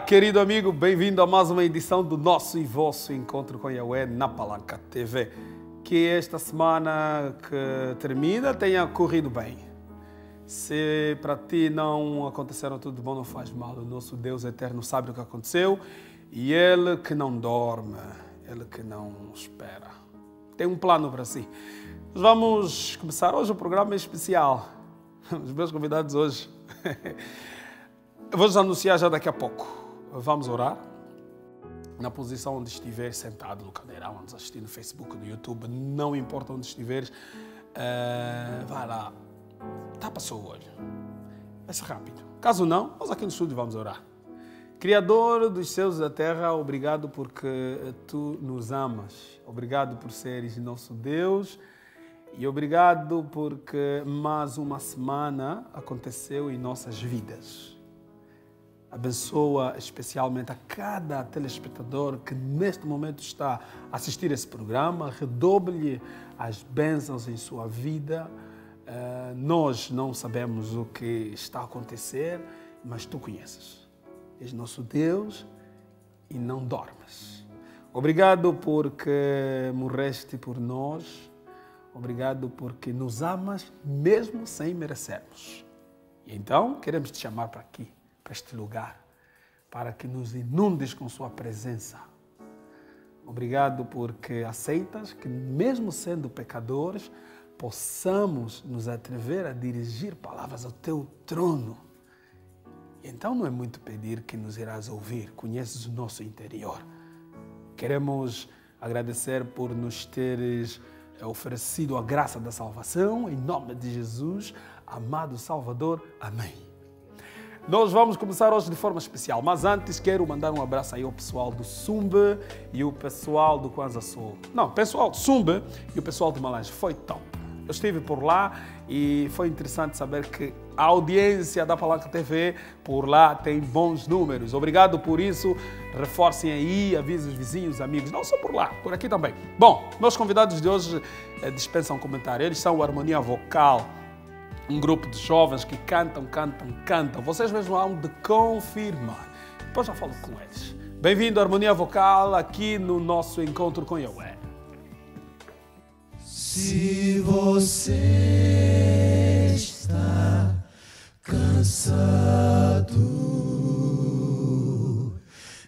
querido amigo, bem-vindo a mais uma edição do nosso e vosso encontro com Yahweh na Palanca TV. Que esta semana que termina tenha corrido bem. Se para ti não aconteceram tudo de bom, não faz mal. O nosso Deus eterno sabe o que aconteceu e Ele que não dorme, Ele que não espera. Tem um plano para si. Nós vamos começar hoje o um programa especial. Os meus convidados hoje. Eu vos anunciar já daqui a pouco vamos orar. Na posição onde estiveres sentado no cadeirão, onde assistir no Facebook, no YouTube, não importa onde estiveres, uh, eh, vai lá, tapa seu olho. Vai ser rápido. Caso não, nós aqui no estúdio vamos orar. Criador dos céus e da terra, obrigado porque tu nos amas. Obrigado por seres nosso Deus. E obrigado porque mais uma semana aconteceu em nossas vidas. Abençoa especialmente a cada telespectador que neste momento está a assistir esse programa. Redobre-lhe as bênçãos em sua vida. Uh, nós não sabemos o que está a acontecer, mas tu conheces. És nosso Deus e não dormes. Obrigado porque morreste por nós. Obrigado porque nos amas mesmo sem merecermos. E então queremos te chamar para aqui para este lugar, para que nos inundes com Sua presença. Obrigado porque aceitas que, mesmo sendo pecadores, possamos nos atrever a dirigir palavras ao Teu trono. Então não é muito pedir que nos irás ouvir, conheces o nosso interior. Queremos agradecer por nos teres eh, oferecido a graça da salvação, em nome de Jesus, amado Salvador. Amém. Nós vamos começar hoje de forma especial, mas antes quero mandar um abraço aí ao pessoal do Sumbe e o pessoal do Kwanza Sul. Não, pessoal do Sumbe e o pessoal do Malange. Foi top. Eu estive por lá e foi interessante saber que a audiência da Palanca TV por lá tem bons números. Obrigado por isso. Reforcem aí, avisem os vizinhos, amigos, não só por lá, por aqui também. Bom, meus convidados de hoje eh, dispensam comentário. Eles são o Harmonia Vocal um grupo de jovens que cantam, cantam, cantam. Vocês mesmo um de confirmar. Depois já falo com eles. Bem-vindo à Harmonia Vocal aqui no nosso encontro com Yahweh. Se você está cansado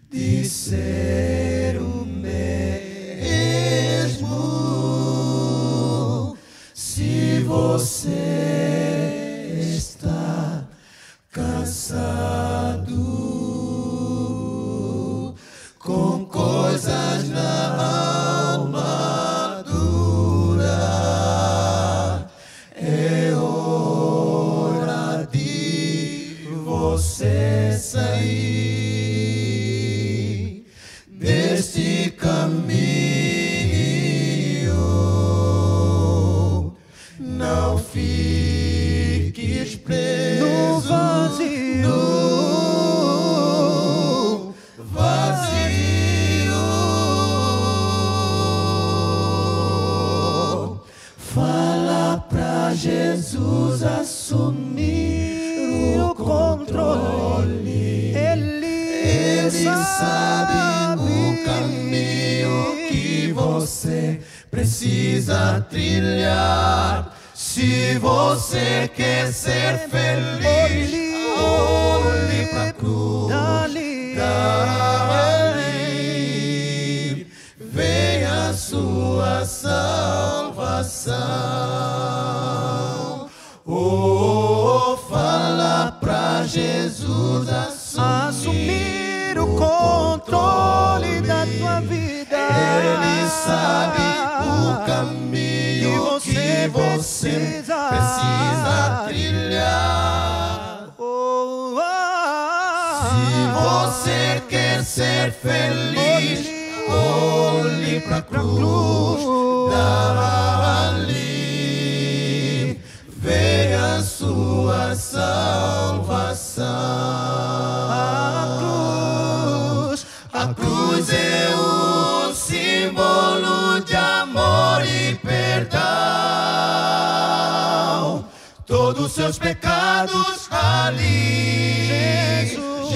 de ser um você está cansado.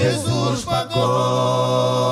Jesus pagou.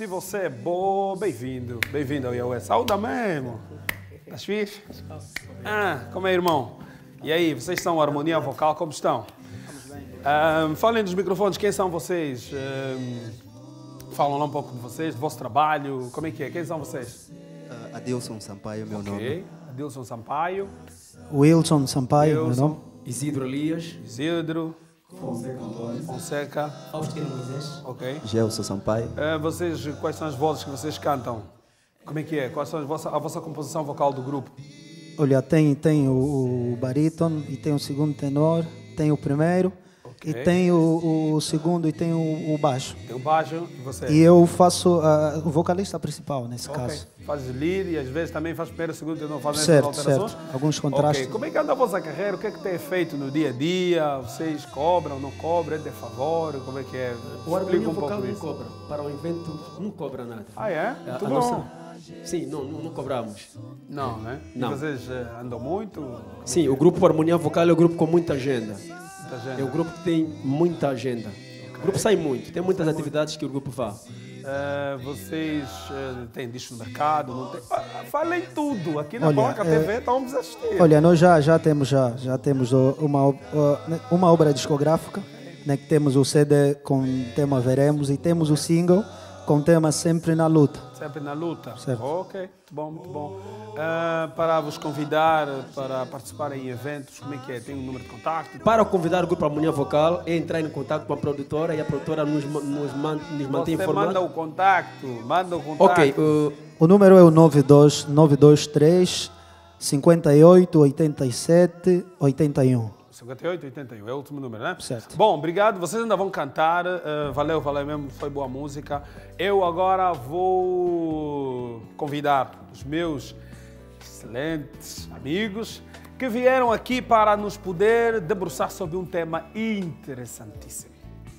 se você é boa, bem-vindo. Bem-vindo ao IAUE. Saúde mesmo. Estás fixe? Ah, como é, irmão? E aí, vocês estão harmonia vocal? Como estão? Um, ah, falem dos microfones, quem são vocês? Um, ah, falam lá um pouco de vocês, do vosso trabalho, como é que é? Quem são vocês? Uh, Adilson Sampaio, é meu okay. nome. Adilson Sampaio. Wilson Sampaio, é meu nome. Isidro Elias. Isidro. Fonseca Antônio. Fonseca. Faustino Ok. Gelson Sampaio. Uh, eh, vocês, quais são as vozes que vocês cantam? Como é que é? Quais são a vossa, a vossa composição vocal do grupo? Olha, tem, tem o, o barítono e tem o segundo tenor, tem o primeiro. Okay. E tem o, o, segundo e tem o, o baixo. Tem o baixo e você? E eu faço uh, o vocalista principal nesse okay. caso fazes lead e às vezes também fazes primeiro, segundo, e não fazes certo, alterações. Certo. Alguns contrastes. Okay. Como é que anda a vossa carreira? O que é que tem feito no dia a dia? Vocês cobram, não cobram? É de favor? Como é que é? O Explica um vocal não cobra. Para o evento não cobra nada. Ah, é? Muito a, bom. Sim, não, não, cobramos. Não, né? Não. E vocês eh, andam muito? Sim, o grupo Harmonia Vocal é um grupo com muita agenda. Muita agenda. É um grupo que tem muita agenda. Okay. O grupo sai muito, tem muitas atividades que o grupo faz. Ah, vocês uh, têm disco no mercado? Não tem... Ah, falei tudo. Aqui na olha, Boca é, eh, TV tá então vamos assistir. Olha, nós já, já temos, já, já temos uma, né, uma obra discográfica, né, que temos o CD com tema Veremos e temos o single com tema sempre na luta. Sempre na luta. Certo. Ok, muito bom, muito bom. Uh, para vos convidar para participar em eventos, como é que é? Tem um número de contato? Para convidar o grupo Harmonia Vocal, é entrar em contato com a produtora e a produtora nos, nos, nos mantém informados. manda o contacto, manda o contato. Ok. Uh, o número é o 92, 923 58 87 81. 58, 81, é o último número, né? Certo. Bom, obrigado. Vocês ainda vão cantar. Uh, valeu, valeu mesmo. Foi boa música. Eu agora vou convidar os meus excelentes amigos que vieram aqui para nos poder debruçar sobre um tema interessantíssimo.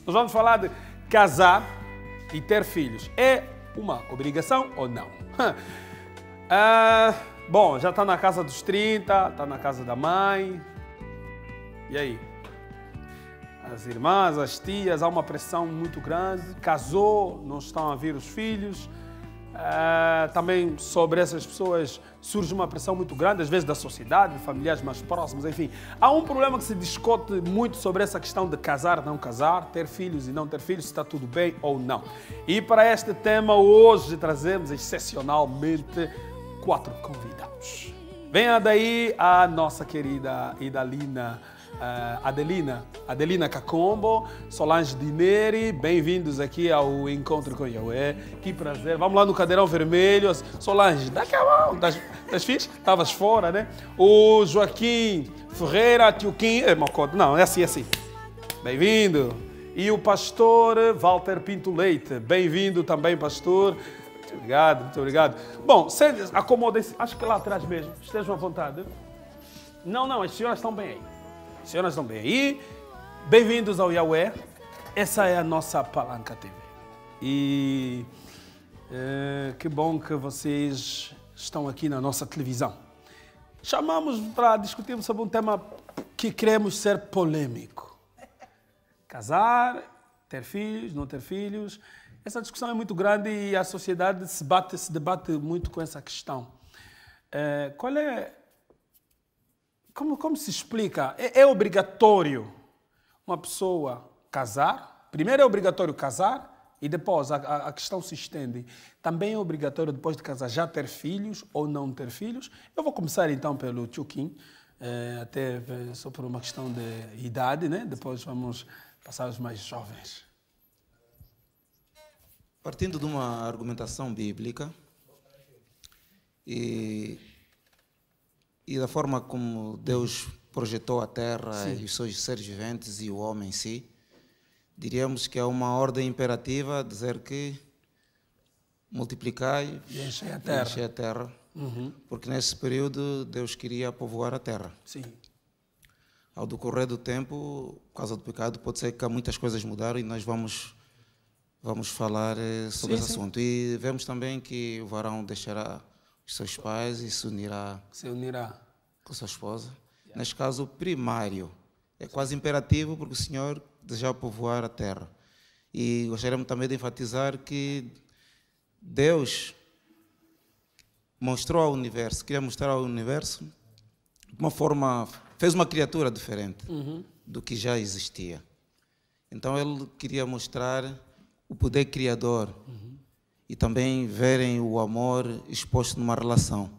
Nós vamos falar de casar e ter filhos. É uma obrigação ou não? uh, bom, já está na casa dos 30, está na casa da mãe, e aí? As irmãs, as tias, há uma pressão muito grande. Casou, não estão a vir os filhos. Uh, também sobre essas pessoas surge uma pressão muito grande, às vezes da sociedade, de familiares mais próximos, enfim. Há um problema que se discute muito sobre essa questão de casar, não casar, ter filhos e não ter filhos, se está tudo bem ou não. E para este tema, hoje trazemos excepcionalmente quatro convidados. Venha daí a nossa querida Idalina uh, Adelina, Adelina Cacombo, Solange Dineri, bem-vindos aqui ao Encontro com Yahweh. Que prazer. Vamos lá no cadeirão vermelho. Solange, daqui a mão. Das, das fixe? Estavas fora, né? O Joaquim Ferreira, Tioquim. é, É, não, é assim, é assim. Bem-vindo. E o pastor Walter Pinto Leite. Bem-vindo também, pastor. Muito obrigado, muito obrigado. Bom, acomodem-se. Acho que lá atrás mesmo. Estejam à vontade. Não, não, as senhoras estão bem aí. Senhoras também aí, bem-vindos ao Yahweh. Essa é a nossa Palanca TV. E é, que bom que vocês estão aqui na nossa televisão. Chamamos para discutirmos sobre um tema que queremos ser polêmico. Casar, ter filhos, não ter filhos. Essa discussão é muito grande e a sociedade se, bate, se debate muito com essa questão. É, qual é como, como se explica? É, é obrigatório uma pessoa casar? Primeiro é obrigatório casar, e depois, a, a, questão se estende. Também é obrigatório, depois de casar, já ter filhos ou não ter filhos? Eu vou começar então pelo tio Kim, eh, até eh, só por uma questão de idade, né? Depois vamos passar aos mais jovens. Partindo de uma argumentação bíblica, e e da forma como Deus projetou a terra Sim. e os seus seres viventes e o homem em si, diríamos que é uma ordem imperativa dizer que multiplicai e enchei a terra. Enchei a terra uhum. Porque nesse período Deus queria povoar a terra. Sim. Ao decorrer do tempo, por causa do pecado, pode ser que muitas coisas mudaram e nós vamos vamos falar eh, sobre sim, esse sim. assunto. E vemos também que o varão deixará os seus pais e se unirá, se unirá com sua esposa. Neste caso, primário. É quase imperativo porque o senhor deseja povoar a terra. E gostaríamos também de enfatizar que Deus mostrou ao universo, queria mostrar ao universo de uma forma, fez uma criatura diferente uhum. do que já existia. Então ele queria mostrar o poder criador uhum. e também verem o amor exposto numa relação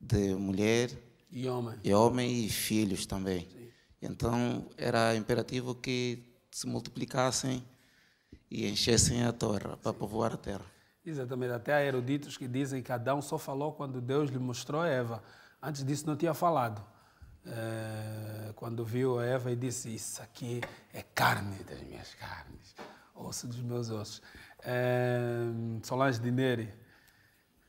de mulher e homem. E homem e filhos também. Sim. Então era imperativo que se multiplicassem e enchessem a terra Sim. para povoar a terra. Exatamente. Até há eruditos que dizem que Adão só falou quando Deus lhe mostrou a Eva. Antes disso não tinha falado. É, quando viu a Eva e disse: Isso aqui é carne das minhas carnes, osso dos meus ossos. É, Solange Dineri.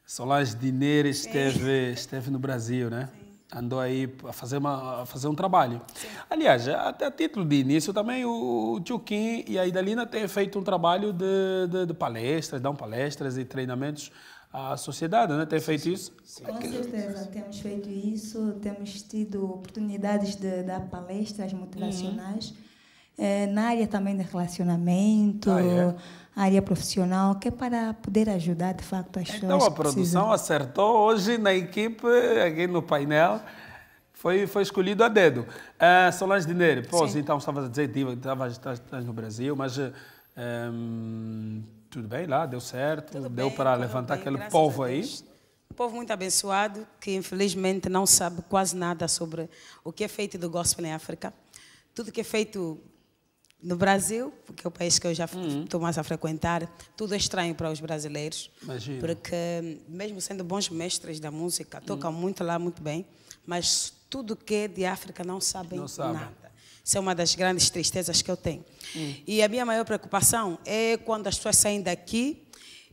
Solange Dineri esteve, esteve no Brasil, né? Sim andou aí a fazer, uma, a fazer um trabalho. Sim. Aliás, até a título de início também, o, o Tio Kim e a Idalina têm feito um trabalho de, de, de palestras, dão palestras e treinamentos à sociedade, né? Tem feito isso? Com certeza, temos feito isso, temos tido oportunidades de dar palestras uhum. motivacionais uhum. é, na área também de relacionamento, ah, é área profissional, que é para poder ajudar de facto as pessoas. Então a produção precisam. acertou hoje na equipe, aqui no painel. Foi, foi escolhido a dedo. Uh, Solange Dinheiro, pois, Sim. então estava a dizer, que estavas no Brasil, mas eh, um, tudo bem lá, deu certo, tudo deu bem, para levantar bem, aquele povo aí. Um povo muito abençoado que infelizmente não sabe quase nada sobre o que é feito do gospel em África. Tudo que é feito no Brasil, que é o país que eu já uhum. estou mais a frequentar, tudo é estranho para os brasileiros. Imagina. Porque, mesmo sendo bons mestres da música, uhum. tocam uhum. muito lá, muito bem, mas tudo que é de África não sabem, não nada. Isso é uma das grandes tristezas que eu tenho. Uhum. E a minha maior preocupação é quando as pessoas saem daqui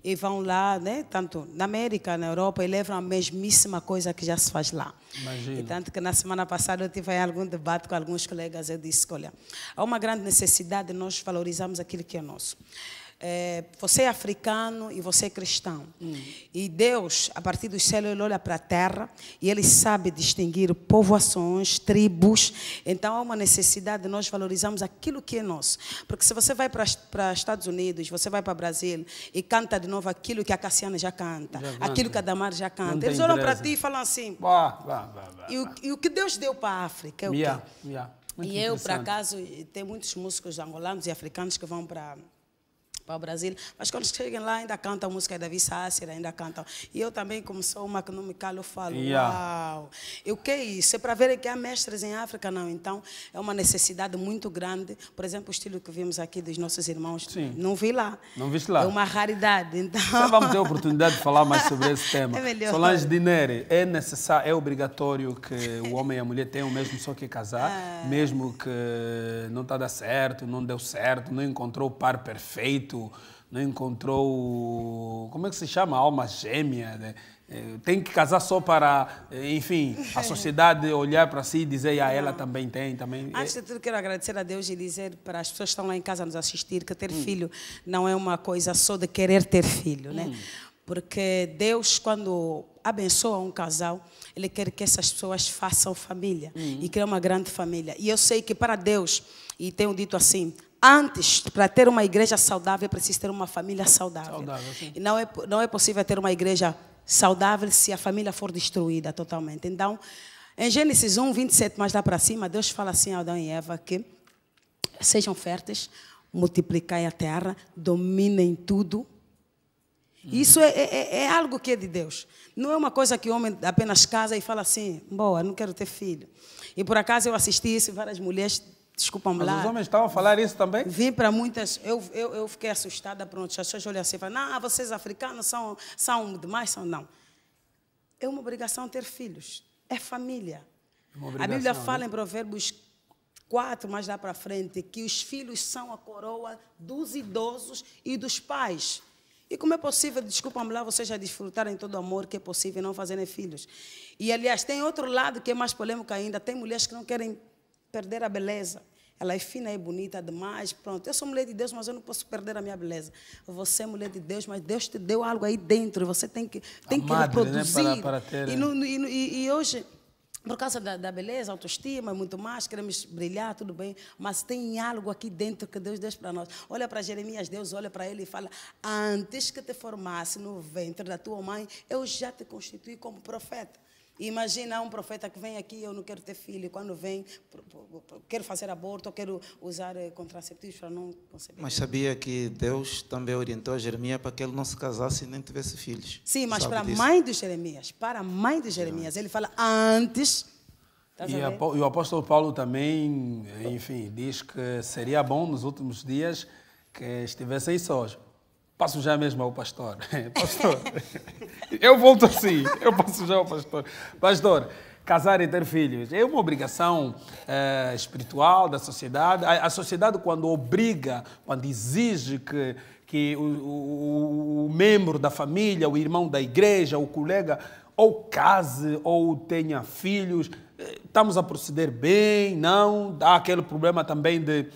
e vão lá, né? Tanto na América, na Europa, e levam a mesmíssima coisa que já se faz lá. Imagina. E tanto que na semana passada eu tive algum debate com alguns colegas, eu disse, olha, há uma grande necessidade de nós valorizarmos aquilo que é nosso é, você é africano e você é cristão. Hum. E Deus, a partir do céu, ele olha para a terra e ele sabe distinguir povoações, tribos. Então há uma necessidade de nós valorizarmos aquilo que é nosso. Porque se você vai para, para Estados Unidos, você vai para Brasil e canta de novo aquilo que a Cassiana já canta, já aquilo que a Damar já canta, eles olham para ti e falam assim. Bah, bah, bah, e, o, e, o, que Deus deu para a África? É o yeah, yeah. e eu, por acaso, tem muitos músicos angolanos e africanos que vão para para o Brasil. Mas quando chegam lá, ainda cantam música da Sácer, ainda cantam. E eu também, como sou uma que não me calo, falo, yeah. uau. E o que é isso? É para verem que há mestres em África, não. Então, é uma necessidade muito grande. Por exemplo, o estilo que vimos aqui dos nossos irmãos, Sim. não vi lá. Não viste lá. É uma raridade. Então... vamos ter a oportunidade de falar mais sobre esse tema. É melhor. Solange Dinere, é necessário, é obrigatório que o homem e a mulher tenham o mesmo só que casar, ah. mesmo que não está dando certo, não deu certo, não encontrou o par perfeito, não né, encontrou. Como é que se chama? Alma gêmea. Né? É, tem que casar só para, é, enfim, a sociedade olhar para si e dizer, ah, ela também tem, também. É Antes de tudo, quero agradecer a Deus e dizer para as pessoas que estão lá em casa nos assistir que ter hum. filho não é uma coisa só de querer ter filho, né? hum. né? Porque Deus, quando abençoa um casal, Ele quer que essas pessoas façam família hum. e e é uma grande família. E eu sei que para Deus, e tenho dito assim, Antes, para ter uma igreja saudável, é preciso ter uma família saudável. saudável e não é, não é possível ter uma igreja saudável se a família for destruída totalmente. Então, em Gênesis 1, 27, mais lá para cima, Deus fala assim a Adão e Eva que sejam férteis, multiplicai a terra, dominem tudo. Hum. Isso é, é, é, é, algo que é de Deus. Não é uma coisa que o homem apenas casa e fala assim, boa, não quero ter filho. E por acaso eu assisti isso, várias mulheres desculpa Mas lá. Os homens estavam a falar isso também? Vim para muitas. Eu, eu, eu fiquei assustada, pronto. As pessoas olham assim e falam: não, vocês africanos são, são demais, são não. É uma obrigação ter filhos. É família. É a Bíblia né? fala né? em Provérbios 4, mais lá para frente, que os filhos são a coroa dos idosos e dos pais. E como é possível, desculpa-me lá, vocês já desfrutarem todo o amor que é possível e não fazerem filhos. E, aliás, tem outro lado que é mais polêmico ainda. Tem mulheres que não querem perder a beleza. Ela é fina e bonita demais, pronto. Eu sou mulher de Deus, mas eu não posso perder a minha beleza. Você é mulher de Deus, mas Deus te deu algo aí dentro. Você tem que, tem que reproduzir. Né? Para, para ter... e, né? no, e, e, e hoje por causa da, da, beleza, autoestima e muito mais, queremos brilhar, tudo bem, mas tem algo aqui dentro que Deus deu para nós. Olha para Jeremias, Deus olha para ele e fala: Antes que te formasse no ventre da tua mãe, eu já te constituí como profeta. Imagina um profeta que vem aqui, eu não quero ter filho, quando vem, quero fazer aborto, quero usar eh, contraceptivos para não conceber. Mas sabia que Deus também orientou a Jeremias para que ele não se casasse e nem tivesse filhos. Sim, mas Sabe para a mãe de Jeremias, para a mãe de Jeremias, ele fala antes. Tá e, a, e o apóstolo Paulo também, enfim, diz que seria bom nos últimos dias que estivessem sós passo já mesmo ao pastor. É, pastor, eu volto assim, eu passo já ao pastor. Pastor, casar e ter filhos é uma obrigação eh, espiritual da sociedade. A, a, sociedade, quando obriga, quando exige que, que o, o, o membro da família, o irmão da igreja, o colega, ou case ou tenha filhos, eh, estamos a proceder bem, não? Há aquele problema também de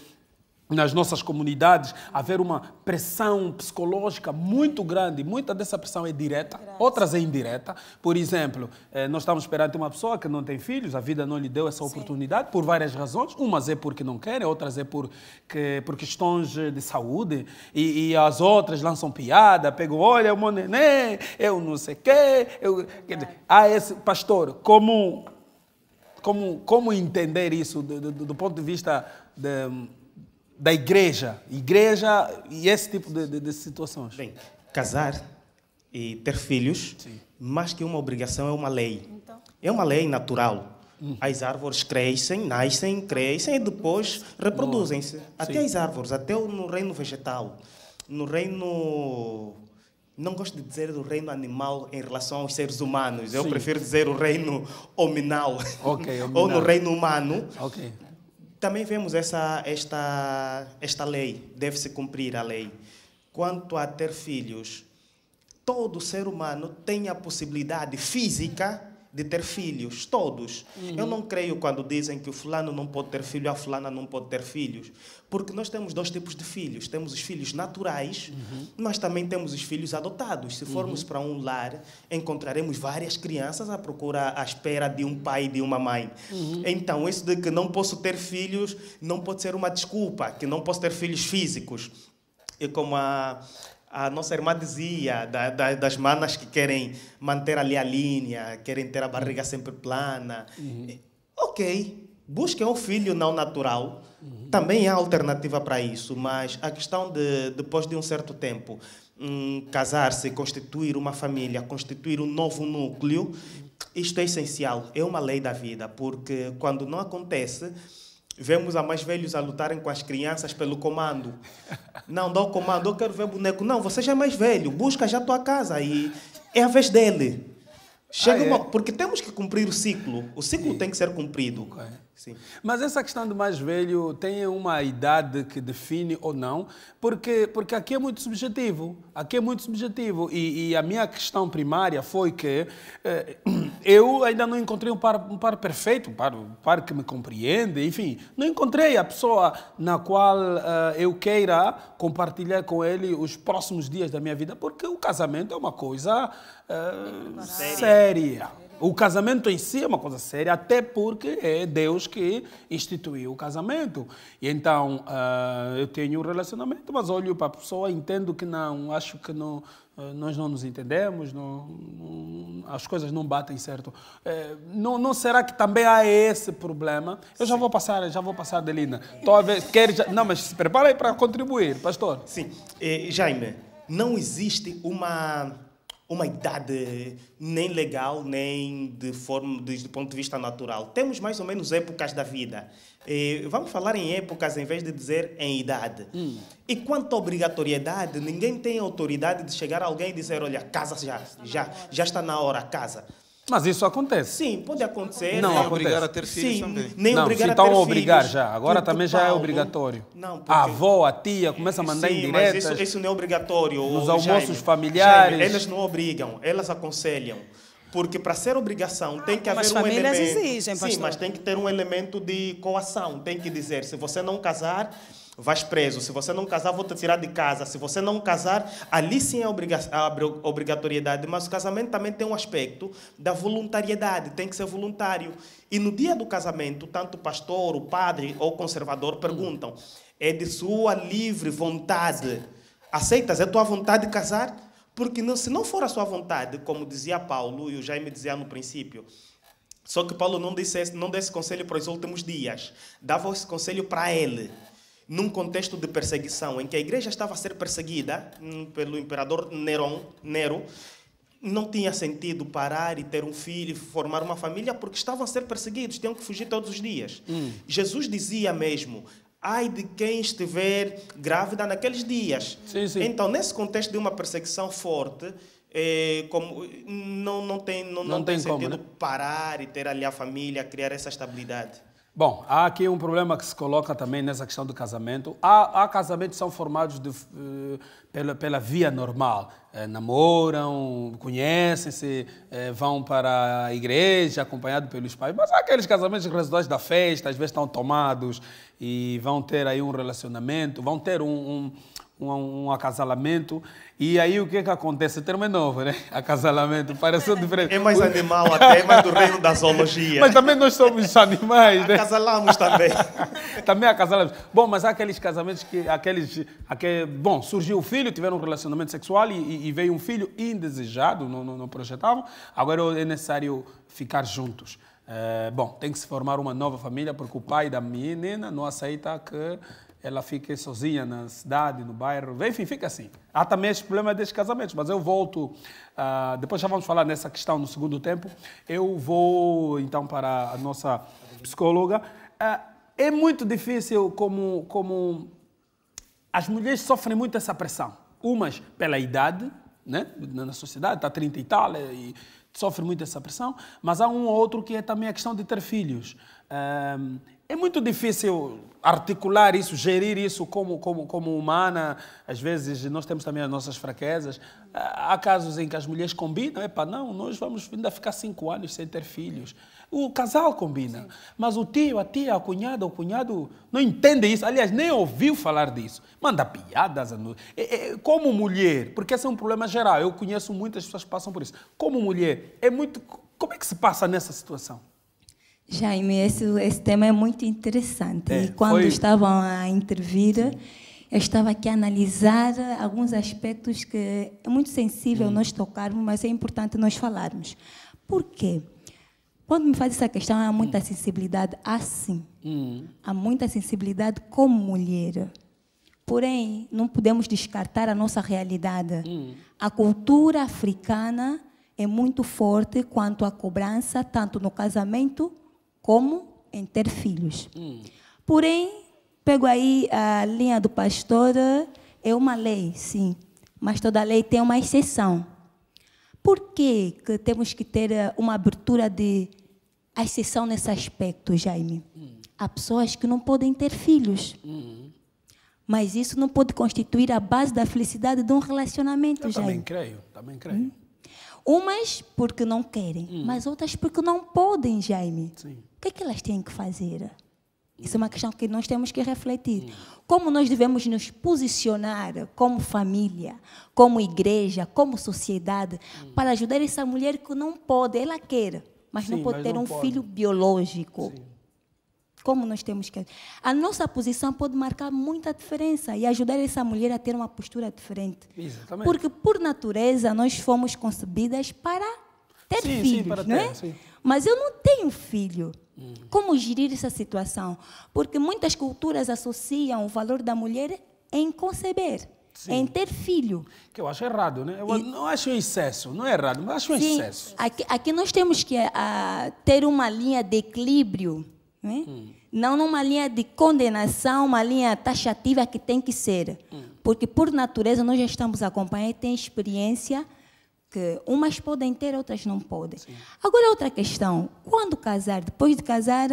nas nossas comunidades haver uma pressão psicológica muito grande. Muita dessa pressão é direta, Graças. outras é indireta. Por exemplo, eh, nós estamos perante uma pessoa que não tem filhos, a vida não lhe deu essa Sim. oportunidade por várias razões. Umas é porque não querem, outras é porque, por questões de saúde. E, e as outras lançam piada, pegam, olha o meu neném, eu não sei o quê. Eu... Quer dizer, há esse pastor como... Como, como entender isso do, do, do ponto de vista de, da igreja, igreja e esse tipo de, de, de situações? Bem, casar e ter filhos, Sim. mais que uma obrigação, é uma lei. Então. É uma lei natural. Hum. As árvores crescem, nascem, crescem e depois reproduzem-se. Até Sim. as árvores, até no reino vegetal. No reino. Não gosto de dizer do reino animal em relação aos seres humanos. Eu Sim. prefiro dizer o reino hominal. Okay, hominal. Ou no reino humano. Okay. Também vemos essa, esta, esta lei, deve-se cumprir a lei. Quanto a ter filhos, todo ser humano tem a possibilidade física de ter filhos, todos. Uhum. Eu não creio quando dizem que o fulano não pode ter filho, a fulana não pode ter filhos, porque nós temos dois tipos de filhos. Temos os filhos naturais, uhum. mas também temos os filhos adotados. Se formos uhum. para um lar, encontraremos várias crianças à procura, à espera de um pai e de uma mãe. Uhum. Então, isso de que não posso ter filhos não pode ser uma desculpa, que não posso ter filhos físicos. E como a, a nossa irmã dizia, da, da, das manas que querem manter ali a linha, querem ter a barriga uhum. sempre plana. Uhum. Ok, busquem um filho não natural. Uhum. Também há alternativa para isso, mas a questão de, depois de um certo tempo, um, casar-se, constituir uma família, constituir um novo núcleo, isto é essencial, é uma lei da vida, porque quando não acontece Vemos a mais velhos a lutarem com as crianças pelo comando. Não, dá o comando, eu quero ver boneco. Não, você já é mais velho, busca já a tua casa e é a vez dele. Chega ah, é? uma... Porque temos que cumprir o ciclo. O ciclo tem que ser cumprido. Okay. Sim. Mas essa questão do mais velho tem uma idade que define ou não, porque, porque aqui é muito subjetivo. Aqui é muito subjetivo. E, e a minha questão primária foi que eh, eu ainda não encontrei um par, um par perfeito, um par, um par que me compreende, enfim. Não encontrei a pessoa na qual uh, eu queira compartilhar com ele os próximos dias da minha vida, porque o casamento é uma coisa uh, séria. séria. O casamento em si é uma coisa séria, até porque é Deus que instituiu o casamento. E então uh, eu tenho um relacionamento, mas olho para a pessoa, entendo que não, acho que não, uh, nós não nos entendemos, não, não, as coisas não batem certo. Uh, não, não, será que também há esse problema? Eu Sim. já vou passar, já vou passar, Delina. Talvez não, mas se prepara para contribuir, pastor. Sim, eh, Jaime, não existe uma uma idade nem legal, nem de forma, de, do ponto de vista natural. Temos mais ou menos épocas da vida. E vamos falar em épocas em vez de dizer em idade. Hum. E quanto à obrigatoriedade, ninguém tem autoridade de chegar a alguém e dizer, olha, casa já, já, já está na hora, casa. Mas isso acontece. Sim, pode acontecer. Não, nem né? acontece. obrigar a ter filhos Sim, também. Nem não, obrigar se estão a, tá obrigar filhos, já. Agora também tá já é obrigatório. Não, porque... A avó, a tia começa a mandar Sim, indiretas. Mas isso, isso não é obrigatório. Os almoços familiares. Jaime, elas não obrigam, elas aconselham. Porque para ser obrigação ah, tem que haver um elemento. Exigem, pastor. Sim, mas tem que ter um elemento de coação. Tem que dizer, se você não casar, vais preso. Se você não casar, vou te tirar de casa. Se você não casar, ali sim é obrigatoriedade. Mas o casamento também tem um aspecto da voluntariedade, tem que ser voluntário. E no dia do casamento, tanto o pastor, o padre ou o conservador perguntam: é de sua livre vontade? Aceitas? É tua vontade de casar? Porque não, se não for a sua vontade, como dizia Paulo e o Jaime dizia no princípio, só que Paulo não, disse, não desse conselho para os últimos dias, dava esse conselho para ele num contexto de perseguição, em que a igreja estava a ser perseguida hum, pelo imperador Neron, Nero, não tinha sentido parar e ter um filho, formar uma família, porque estavam a ser perseguidos, tinham que fugir todos os dias. Hum. Jesus dizia mesmo: ai de quem estiver grávida naqueles dias. Sim, sim. Então, nesse contexto de uma perseguição forte, é, como, hum, não, não tem, não, não, não tem, tem, sentido como, né? parar e ter ali a família, criar essa estabilidade. Bom, há aqui um problema que se coloca também nessa questão do casamento. Há, há casamentos que são formados de, eh, pela, pela via normal. É, namoram, conhecem-se, é, vão para a igreja acompanhado pelos pais. Mas há aqueles casamentos residuais da festa, às vezes estão tomados e vão ter aí um relacionamento, vão ter um, um um, um, acasalamento. E aí o que que acontece? O termo é novo, né? Acasalamento. Pareceu diferente. É mais animal até, é mais do reino da zoologia. Mas também nós somos animais, né? Acasalamos também. também acasalamos. Bom, mas há aqueles casamentos que... Aqueles, aquele, bom, surgiu o filho, tiveram um relacionamento sexual e, e veio um filho indesejado, não, não, não projetavam. Agora é necessário ficar juntos. É, bom, tem que se formar uma nova família, porque o pai da menina não aceita que ela fica sozinha na cidade, no bairro, enfim, fica assim. Há também esse problema desses casamentos, mas eu volto, uh, depois já vamos falar nessa questão no segundo tempo, eu vou então para a nossa psicóloga. Uh, é muito difícil como, como as mulheres sofrem muito essa pressão, umas pela idade, né? na sociedade, está 30 e tal, é, e sofre muito essa pressão, mas há um ou outro que é também a questão de ter filhos. Uh, é muito difícil articular isso, gerir isso como, como, como humana. Às vezes nós temos também as nossas fraquezas. Há casos em que as mulheres combinam, é para não, nós vamos ainda ficar cinco anos sem ter filhos. O casal combina, Sim. mas o tio, a tia, a cunhada, o cunhado não entende isso. Aliás, nem ouviu falar disso. Manda piadas. É, é, como mulher, porque esse é um problema geral. Eu conheço muitas pessoas que passam por isso. Como mulher, é muito. Como é que se passa nessa situação? Jaime, esse, esse tema é muito interessante. É, e quando foi... estavam a intervir, eu estava aqui a analisar alguns aspectos que é muito sensível hum. nós tocarmos, mas é importante nós falarmos. Por quê? Quando me faz essa questão, há muita hum. sensibilidade assim. Hum. Há muita sensibilidade como mulher. Porém, não podemos descartar a nossa realidade. Hum. A cultura africana é muito forte quanto à cobrança, tanto no casamento como em ter filhos. Hum. Porém, pego aí a linha do pastor, é uma lei, sim, mas toda lei tem uma exceção. Por que, que temos que ter eh, uma abertura de exceção nesse aspecto, Jaime? Hum. Há pessoas que não podem ter filhos. Hum. Mas isso não pode constituir a base da felicidade de um relacionamento, Eu Jaime. Também creio, também creio. Hum. Umas porque não querem, hum. mas outras porque não podem, Jaime. Sim. O que, é que elas têm que fazer? Isso é uma questão que nós temos que refletir. Hum. Como nós devemos nos posicionar como família, como igreja, como sociedade, hum. para ajudar essa mulher que não pode, ela quer, mas Sim, não pode mas ter não um pode. filho biológico. Sim. Como nós temos que. A nossa posição pode marcar muita diferença e ajudar essa mulher a ter uma postura diferente. Exatamente. Porque, por natureza, nós fomos concebidas para ter sim, filhos, é? sim, para ter, não é? Mas eu não tenho filho. Como gerir essa situação? Porque muitas culturas associam o valor da mulher em conceber. Sim. em ter filho. Que eu acho errado, né? Eu e... não acho um excesso, não é errado, mas acho um Sim. excesso. Aqui, aqui, nós temos que a, ah, ter uma linha de equilíbrio, né? hum. não numa linha de condenação, uma linha taxativa que tem que ser. Hum. Porque, por natureza, nós já estamos acompanhando e tem experiência que umas podem ter, outras não podem. Sim. Agora, outra questão: quando casar? Depois de casar,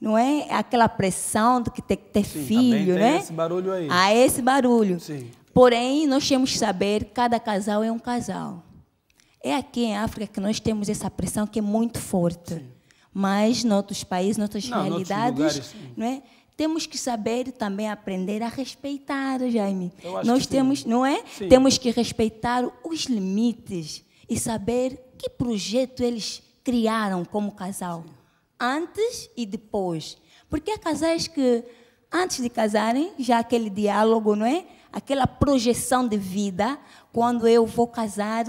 não é, é aquela pressão de que tem que ter Sim, filho, né? Há esse barulho aí. Há esse barulho. Sim. Porém, nós temos que saber cada casal é um casal. É aqui em África que nós temos essa pressão que é muito forte. Sim. Mas, em outros países, em outras não, realidades, lugares, não é? temos que saber e também aprender a respeitar, Jaime. Nós temos, sim. não é? Sim. Temos que respeitar os limites e saber que projeto eles criaram como casal, sim. antes e depois. Porque há casais que antes de casarem, já aquele diálogo, não é? Aquela projeção de vida, quando eu vou casar,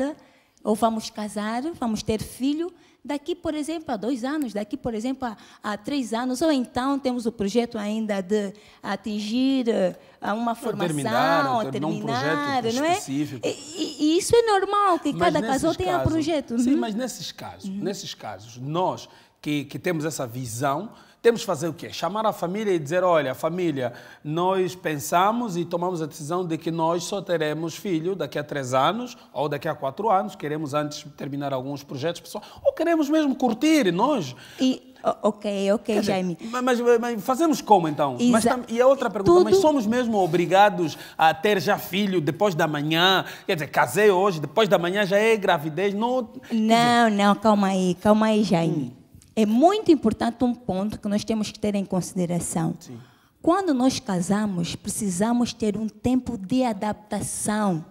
ou vamos casar, vamos ter filho, Daqui, por exemplo, a dois anos, daqui, por exemplo, a, a três anos, ou então temos o projeto ainda de atingir eh, uma formação, terminar, terminar, um não é? Específico. E, e, isso é normal, que mas cada casal tenha um projeto. Sim, uhum. mas nesses casos, uhum. nesses casos, nós que, que temos essa visão, temos que fazer o quê? Chamar a família e dizer: olha, família, nós pensamos e tomamos a decisão de que nós só teremos filho daqui a três anos ou daqui a quatro anos. Queremos antes terminar alguns projetos pessoais ou queremos mesmo curtir nós. E, ok, ok, dizer, Jaime. Mas, mas, fazemos como então? Mas, e a outra pergunta: Tudo... mas somos mesmo obrigados a ter já filho depois da manhã? Quer dizer, casei hoje, depois da manhã já é gravidez? Não, não, dizer... não calma aí, calma aí, Jaime. Hum é muito importante um ponto que nós temos que ter em consideração. Sim. Quando nós casamos, precisamos ter um tempo de adaptação.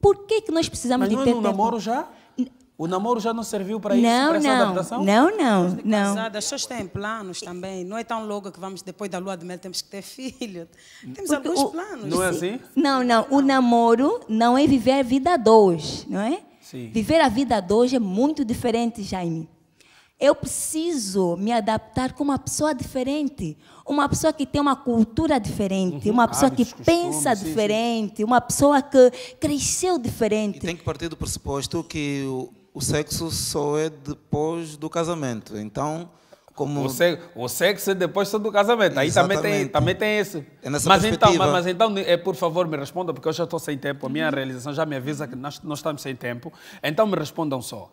Por que, que nós precisamos Mas não de é ter é tempo? namoro já? O namoro já não serviu para isso, não, para essa não, adaptação? Não, não, não. As só têm planos também. Não é tão logo que vamos, depois da lua de mel, temos que ter filho. Temos Porque alguns o, planos. Não é assim? Não, não, não. O namoro não é viver a vida a dois, não é? Sim. Viver a vida a dois é muito diferente, Jaime. Eu preciso me adaptar com uma pessoa diferente, uma pessoa que tem uma cultura diferente, uhum, uma pessoa hábitos, que pensa diferente, sim. uma pessoa que cresceu diferente. E tem que partir do pressuposto que o, o sexo só é depois do casamento. Então, como... O, sexo, o sexo é depois só do casamento. Aí também tem, também tem isso. É mas, então, mas, mas, então, é, por favor, me respondam, porque eu já estou sem tempo. A minha uhum. realização já me avisa que nós, nós estamos sem tempo. Então, me respondam só.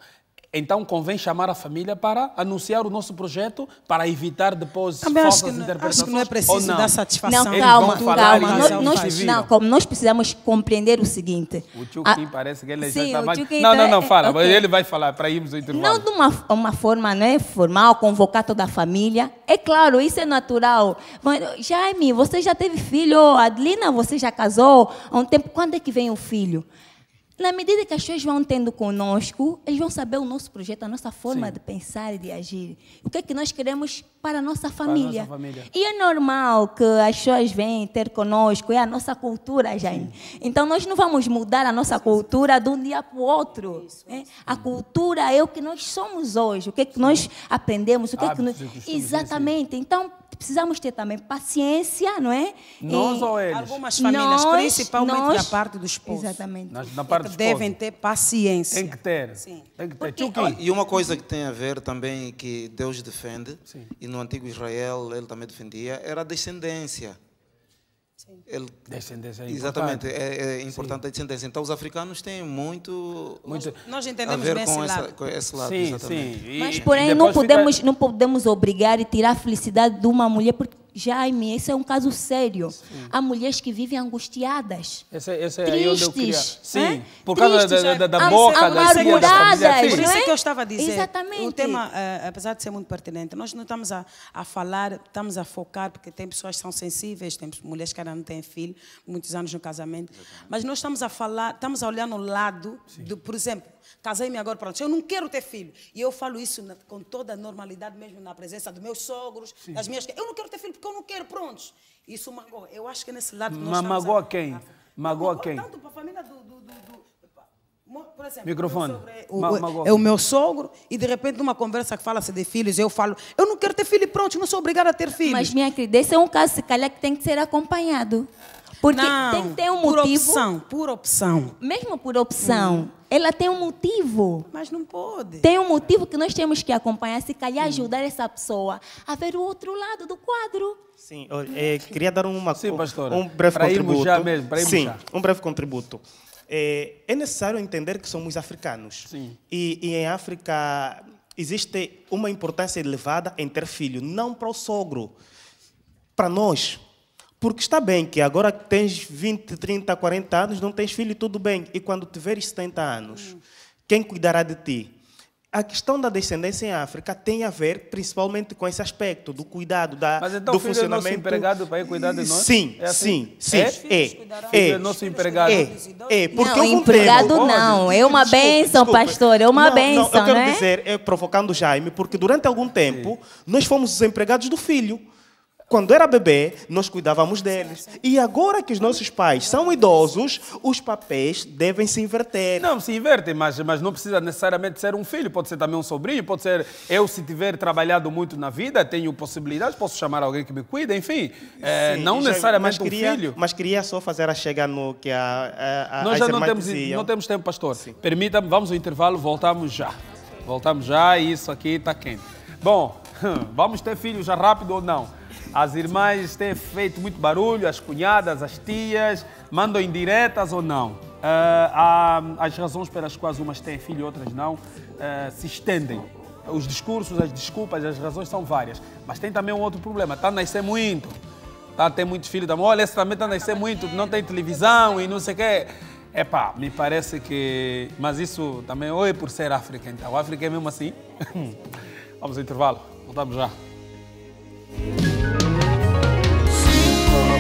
Então convém chamar a família para anunciar o nosso projeto para evitar depois Também falsas acho que, interpretações. Acho que não é preciso dar satisfação. Não, calma, calma. Não, nós, não, como nós precisamos compreender o seguinte. O Tchuquim a... parece que ele sim, já está mais... Não, não, tá- não, fala. Okay. Ele vai falar para irmos ao intervalo. Não de uma, uma forma né, formal, convocar toda a família. É claro, isso é natural. Mas, Jaime, você já teve filho. Adelina, você já casou há um tempo. Quando é que vem o filho? Na medida que as pessoas vão tendo conosco, eles vão saber o nosso projeto, a nossa forma Sim. de pensar e de agir. O que é que nós queremos para a nossa família. Para a nossa família. E é normal que as pessoas venham ter conosco, é a nossa cultura, Jaime. Então, nós não vamos mudar a nossa cultura de um dia para o outro. Isso, é? A cultura é o que nós somos hoje, o que é que nós aprendemos, o que é que nós... Exatamente. Então, precisamos ter também paciência, não é? Nós e ou eles? Algumas famílias, nós, principalmente nós, da parte dos esposos. Exatamente. Na, na parte dos devem ter paciência. Tem que ter. Sim. Tem que ter. Porque, ah, e uma coisa que tem a ver também que Deus defende, Sim. e no antigo Israel ele também defendia, era a descendência. Sim. Ele, descendência é Exatamente, é, é importante sim. a descendência. Então, os africanos têm muito, muito nós, entendemos a ver com, esse lado. Com esse lado sim, sim. E, Mas, porém, não podemos, fica... não podemos obrigar e tirar a felicidade de uma mulher porque Jaime, esse é um caso sério. Sim. Há mulheres que vivem angustiadas. Esse, é, esse é tristes. Né? Sim, por tristes, causa da, da, da boca, amarguradas, da é? Por isso é que eu estava a dizer. Exatamente. O tema, eh, apesar de ser muito pertinente, nós não estamos a, a falar, estamos a focar, porque tem pessoas que são sensíveis, tem mulheres que ainda não têm filho, muitos anos no casamento. Exatamente. Mas nós estamos a falar, estamos a olhar no lado, do, por exemplo, casei-me agora, pronto, eu não quero ter filho. E eu falo isso na, com toda a normalidade, mesmo na presença dos meus sogros, Sim. das minhas. Eu não quero ter filho porque eu não quero, prontos. Isso magoa. Eu acho que é nesse lado. Mas magoa quem? Magoa quem? Tanto para a família do, do, do, do por exemplo, Microfone. É o é, o, é, o, meu sogro e de repente numa conversa que fala-se de filhos, eu falo, eu não quero ter filho, pronto, não sou obrigada a ter filhos. Mas minha querida, esse é um caso se calhar que tem que ser acompanhado. Porque não, tem que ter um por motivo. Por opção, por opção. Mesmo por opção. Hum. Ela tem um motivo. Mas não pode. Tem um motivo que nós temos que acompanhar, se calhar ajudar essa pessoa a ver o outro lado do quadro. Sim, é, queria dar uma, Sim, pastora, um breve para contributo. Já mesmo, para Sim, já. um breve contributo. É, é, necessário entender que somos africanos. Sim. E, e em África existe uma importância elevada em ter filho, não para o sogro, para nós porque está bem que agora tens 20, 30, 40 anos, não tens filho, tudo bem. E quando tiveres 70 anos, quem cuidará de ti? A questão da descendência em África tem a ver principalmente com esse aspecto do cuidado, da, Mas então do filho funcionamento. Mas é nosso empregado vai cuidar de nós? Sim, é assim? sim, é? sim. É, é, é, é nosso empregado. É, é porque não, empregado não, é uma benção, pastor, é uma não, benção, não, Eu quero né? dizer, é, provocando Jaime, porque durante algum tempo sim. nós fomos os empregados do filho. Quando era bebê, nós cuidávamos deles. E agora que os nossos pais são idosos, os papéis devem se inverter. Não, se inverte, mas, mas não precisa necessariamente ser um filho. Pode ser também um sobrinho, pode ser eu, se tiver trabalhado muito na vida, tenho possibilidades, posso chamar alguém que me cuida, enfim. É, Sim, não já, necessariamente queria, um filho. Mas queria só fazer a chega no que a, a, a Nós já não temos, não temos tempo, pastor. Permita-me, vamos ao intervalo, voltamos já. Voltamos já e isso aqui está quente. Bom, vamos ter filhos já rápido ou não? As irmãs têm feito muito barulho, as cunhadas, as tias, mandam indiretas ou não? Uh, há, as razões pelas quais umas têm filho e outras não uh, se estendem. Os discursos, as desculpas, as razões são várias. Mas tem também um outro problema: está a nascer muito. Está a ter muitos filhos. da Olha, esse também está a nascer muito, não tem televisão e não sei o quê. Epá, me parece que. Mas isso também, oi por ser África, então. África é mesmo assim. Vamos ao intervalo, voltamos já.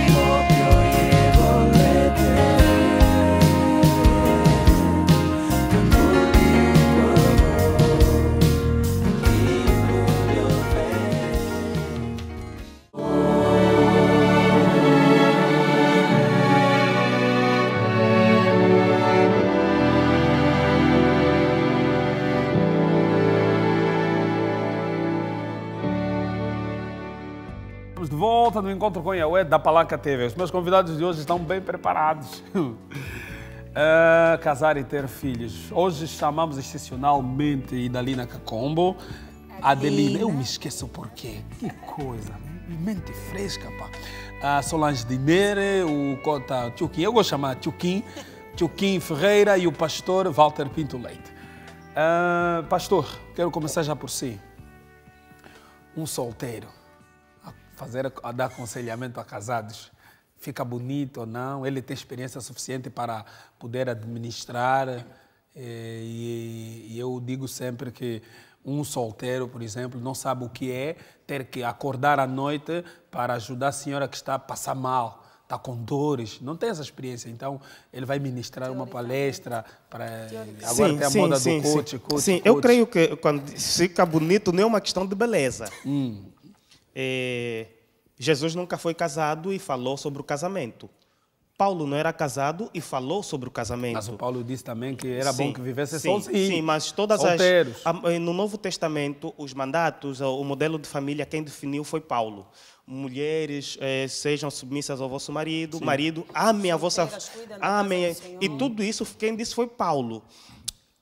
Scorpio Estamos de volta no Encontro com Yahweh da Palanca TV. Os meus convidados de hoje estão bem preparados. uh, casar e ter filhos. Hoje chamamos excepcionalmente Idalina Cacombo. Adelina, eu né? me esqueço porquê. Que coisa, mente fresca, pá. A Solange Dinere, o Cota Tchuquim, eu vou chamar Tchuquim, Tchuquim Ferreira e o pastor Walter Pinto Leite. Uh, pastor, quero começar já por si. Um solteiro fazer, a dar aconselhamento a casados. Fica bonito ou não, ele tem experiência suficiente para poder administrar. Eh, e, e, eu digo sempre que um solteiro, por exemplo, não sabe o que é ter que acordar à noite para ajudar a senhora que está a passar mal, está com dores, não tem essa experiência. Então, ele vai ministrar uma palestra para. Eh, agora sim, tem a sim, moda sim, do coach, coach. Sim, coach. eu creio que quando fica bonito não é uma questão de beleza. Hum é, Jesus nunca foi casado e falou sobre o casamento. Paulo não era casado e falou sobre o casamento. Mas o Paulo disse também que era sim, bom que vivesse sim, sozinho. Sim, mas todas solteiros. as eh, no Novo Testamento os mandatos, o modelo de família quem definiu foi Paulo. Mulheres eh, sejam submissas ao vosso marido, sim. marido amem a vossa, amem e tudo isso quem disse foi Paulo.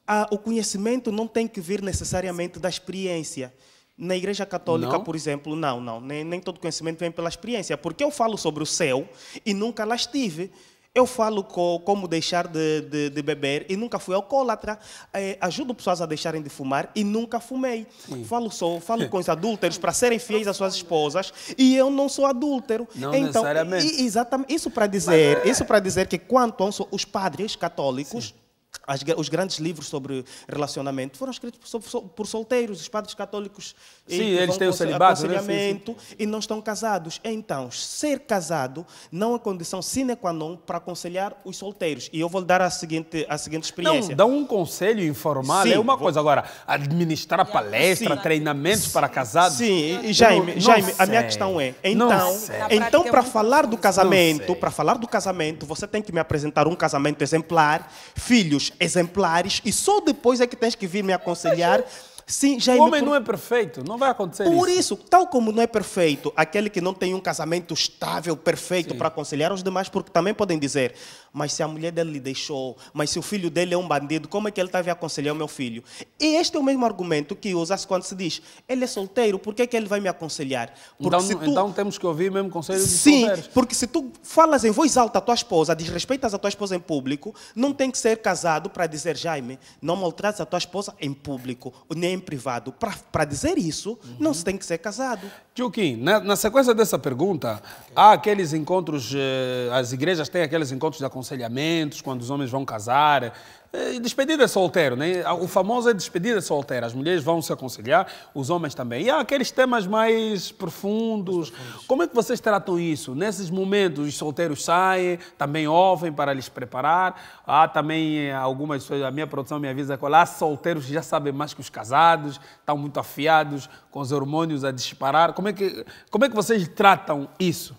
Ah, o conhecimento não tem que vir necessariamente da experiência. Na Igreja Católica, não? por exemplo, não, não. Nem, nem todo conhecimento vem pela experiência. Porque eu falo sobre o céu e nunca lá estive. Eu falo co, como deixar de, de, de, beber e nunca fui alcoólatra. É, ajudo pessoas a deixarem de fumar e nunca fumei. Sim. Falo só, falo com os adúlteros para serem fiéis às suas esposas e eu não sou adúltero. Não então, necessariamente. E, exatamente. Isso para dizer, Mas... É, isso para dizer que quanto aos os padres católicos. Sim as, os grandes livros sobre relacionamento foram escritos por, por, solteiros, os padres católicos. Sim, eles têm o celibato. Né? Sim, sim. E não estão casados. Então, ser casado não é condição sine qua non para aconselhar os solteiros. E eu vou dar a seguinte, a seguinte experiência. Não, dá um conselho informal é sim, é uma vou... coisa. Agora, administrar a palestra, treinamentos para casados. Sim, e Jaime, não, Jaime a minha questão é, então, então é para falar do casamento, para falar do casamento, você tem que me apresentar um casamento exemplar, filhos exemplares e só depois é que tens que vir me aconselhar. Sim, já. É o homem não é perfeito, não vai acontecer por isso. Por isso, tal como não é perfeito aquele que não tem um casamento estável, perfeito, para aconselhar os demais, porque também podem dizer: mas se a mulher dele lhe deixou, mas se o filho dele é um bandido, como é que ele está a aconselhar o meu filho? E este é o mesmo argumento que usa-se quando se diz, ele é solteiro, por que é que ele vai me aconselhar? Porque então, tu... então temos que ouvir mesmo conselho de Sim, solteiros. porque se tu falas em voz alta à tua esposa, desrespeitas a tua esposa em público, não tem que ser casado para dizer, Jaime, não maltrates a tua esposa em público, nem em privado. Para dizer isso, uhum. não se tem que ser casado. Tio Kim, na, na sequência dessa pergunta, okay. há aqueles encontros, eh, as igrejas têm aqueles encontros de aconselhamento aconselhamentos quando os homens vão casar. É, despedida solteiro, né? O famoso é despedida solteira. As mulheres vão se aconselhar, os homens também. E há aqueles temas mais profundos. Como é que vocês tratam isso? Nesses momentos, os solteiros saem, também ouvem para lhes preparar. Há também é, algumas pessoas, a minha produção me avisa que há solteiros que já sabem mais que os casados, estão muito afiados, com os hormônios a disparar. Como é que, como é que vocês tratam isso?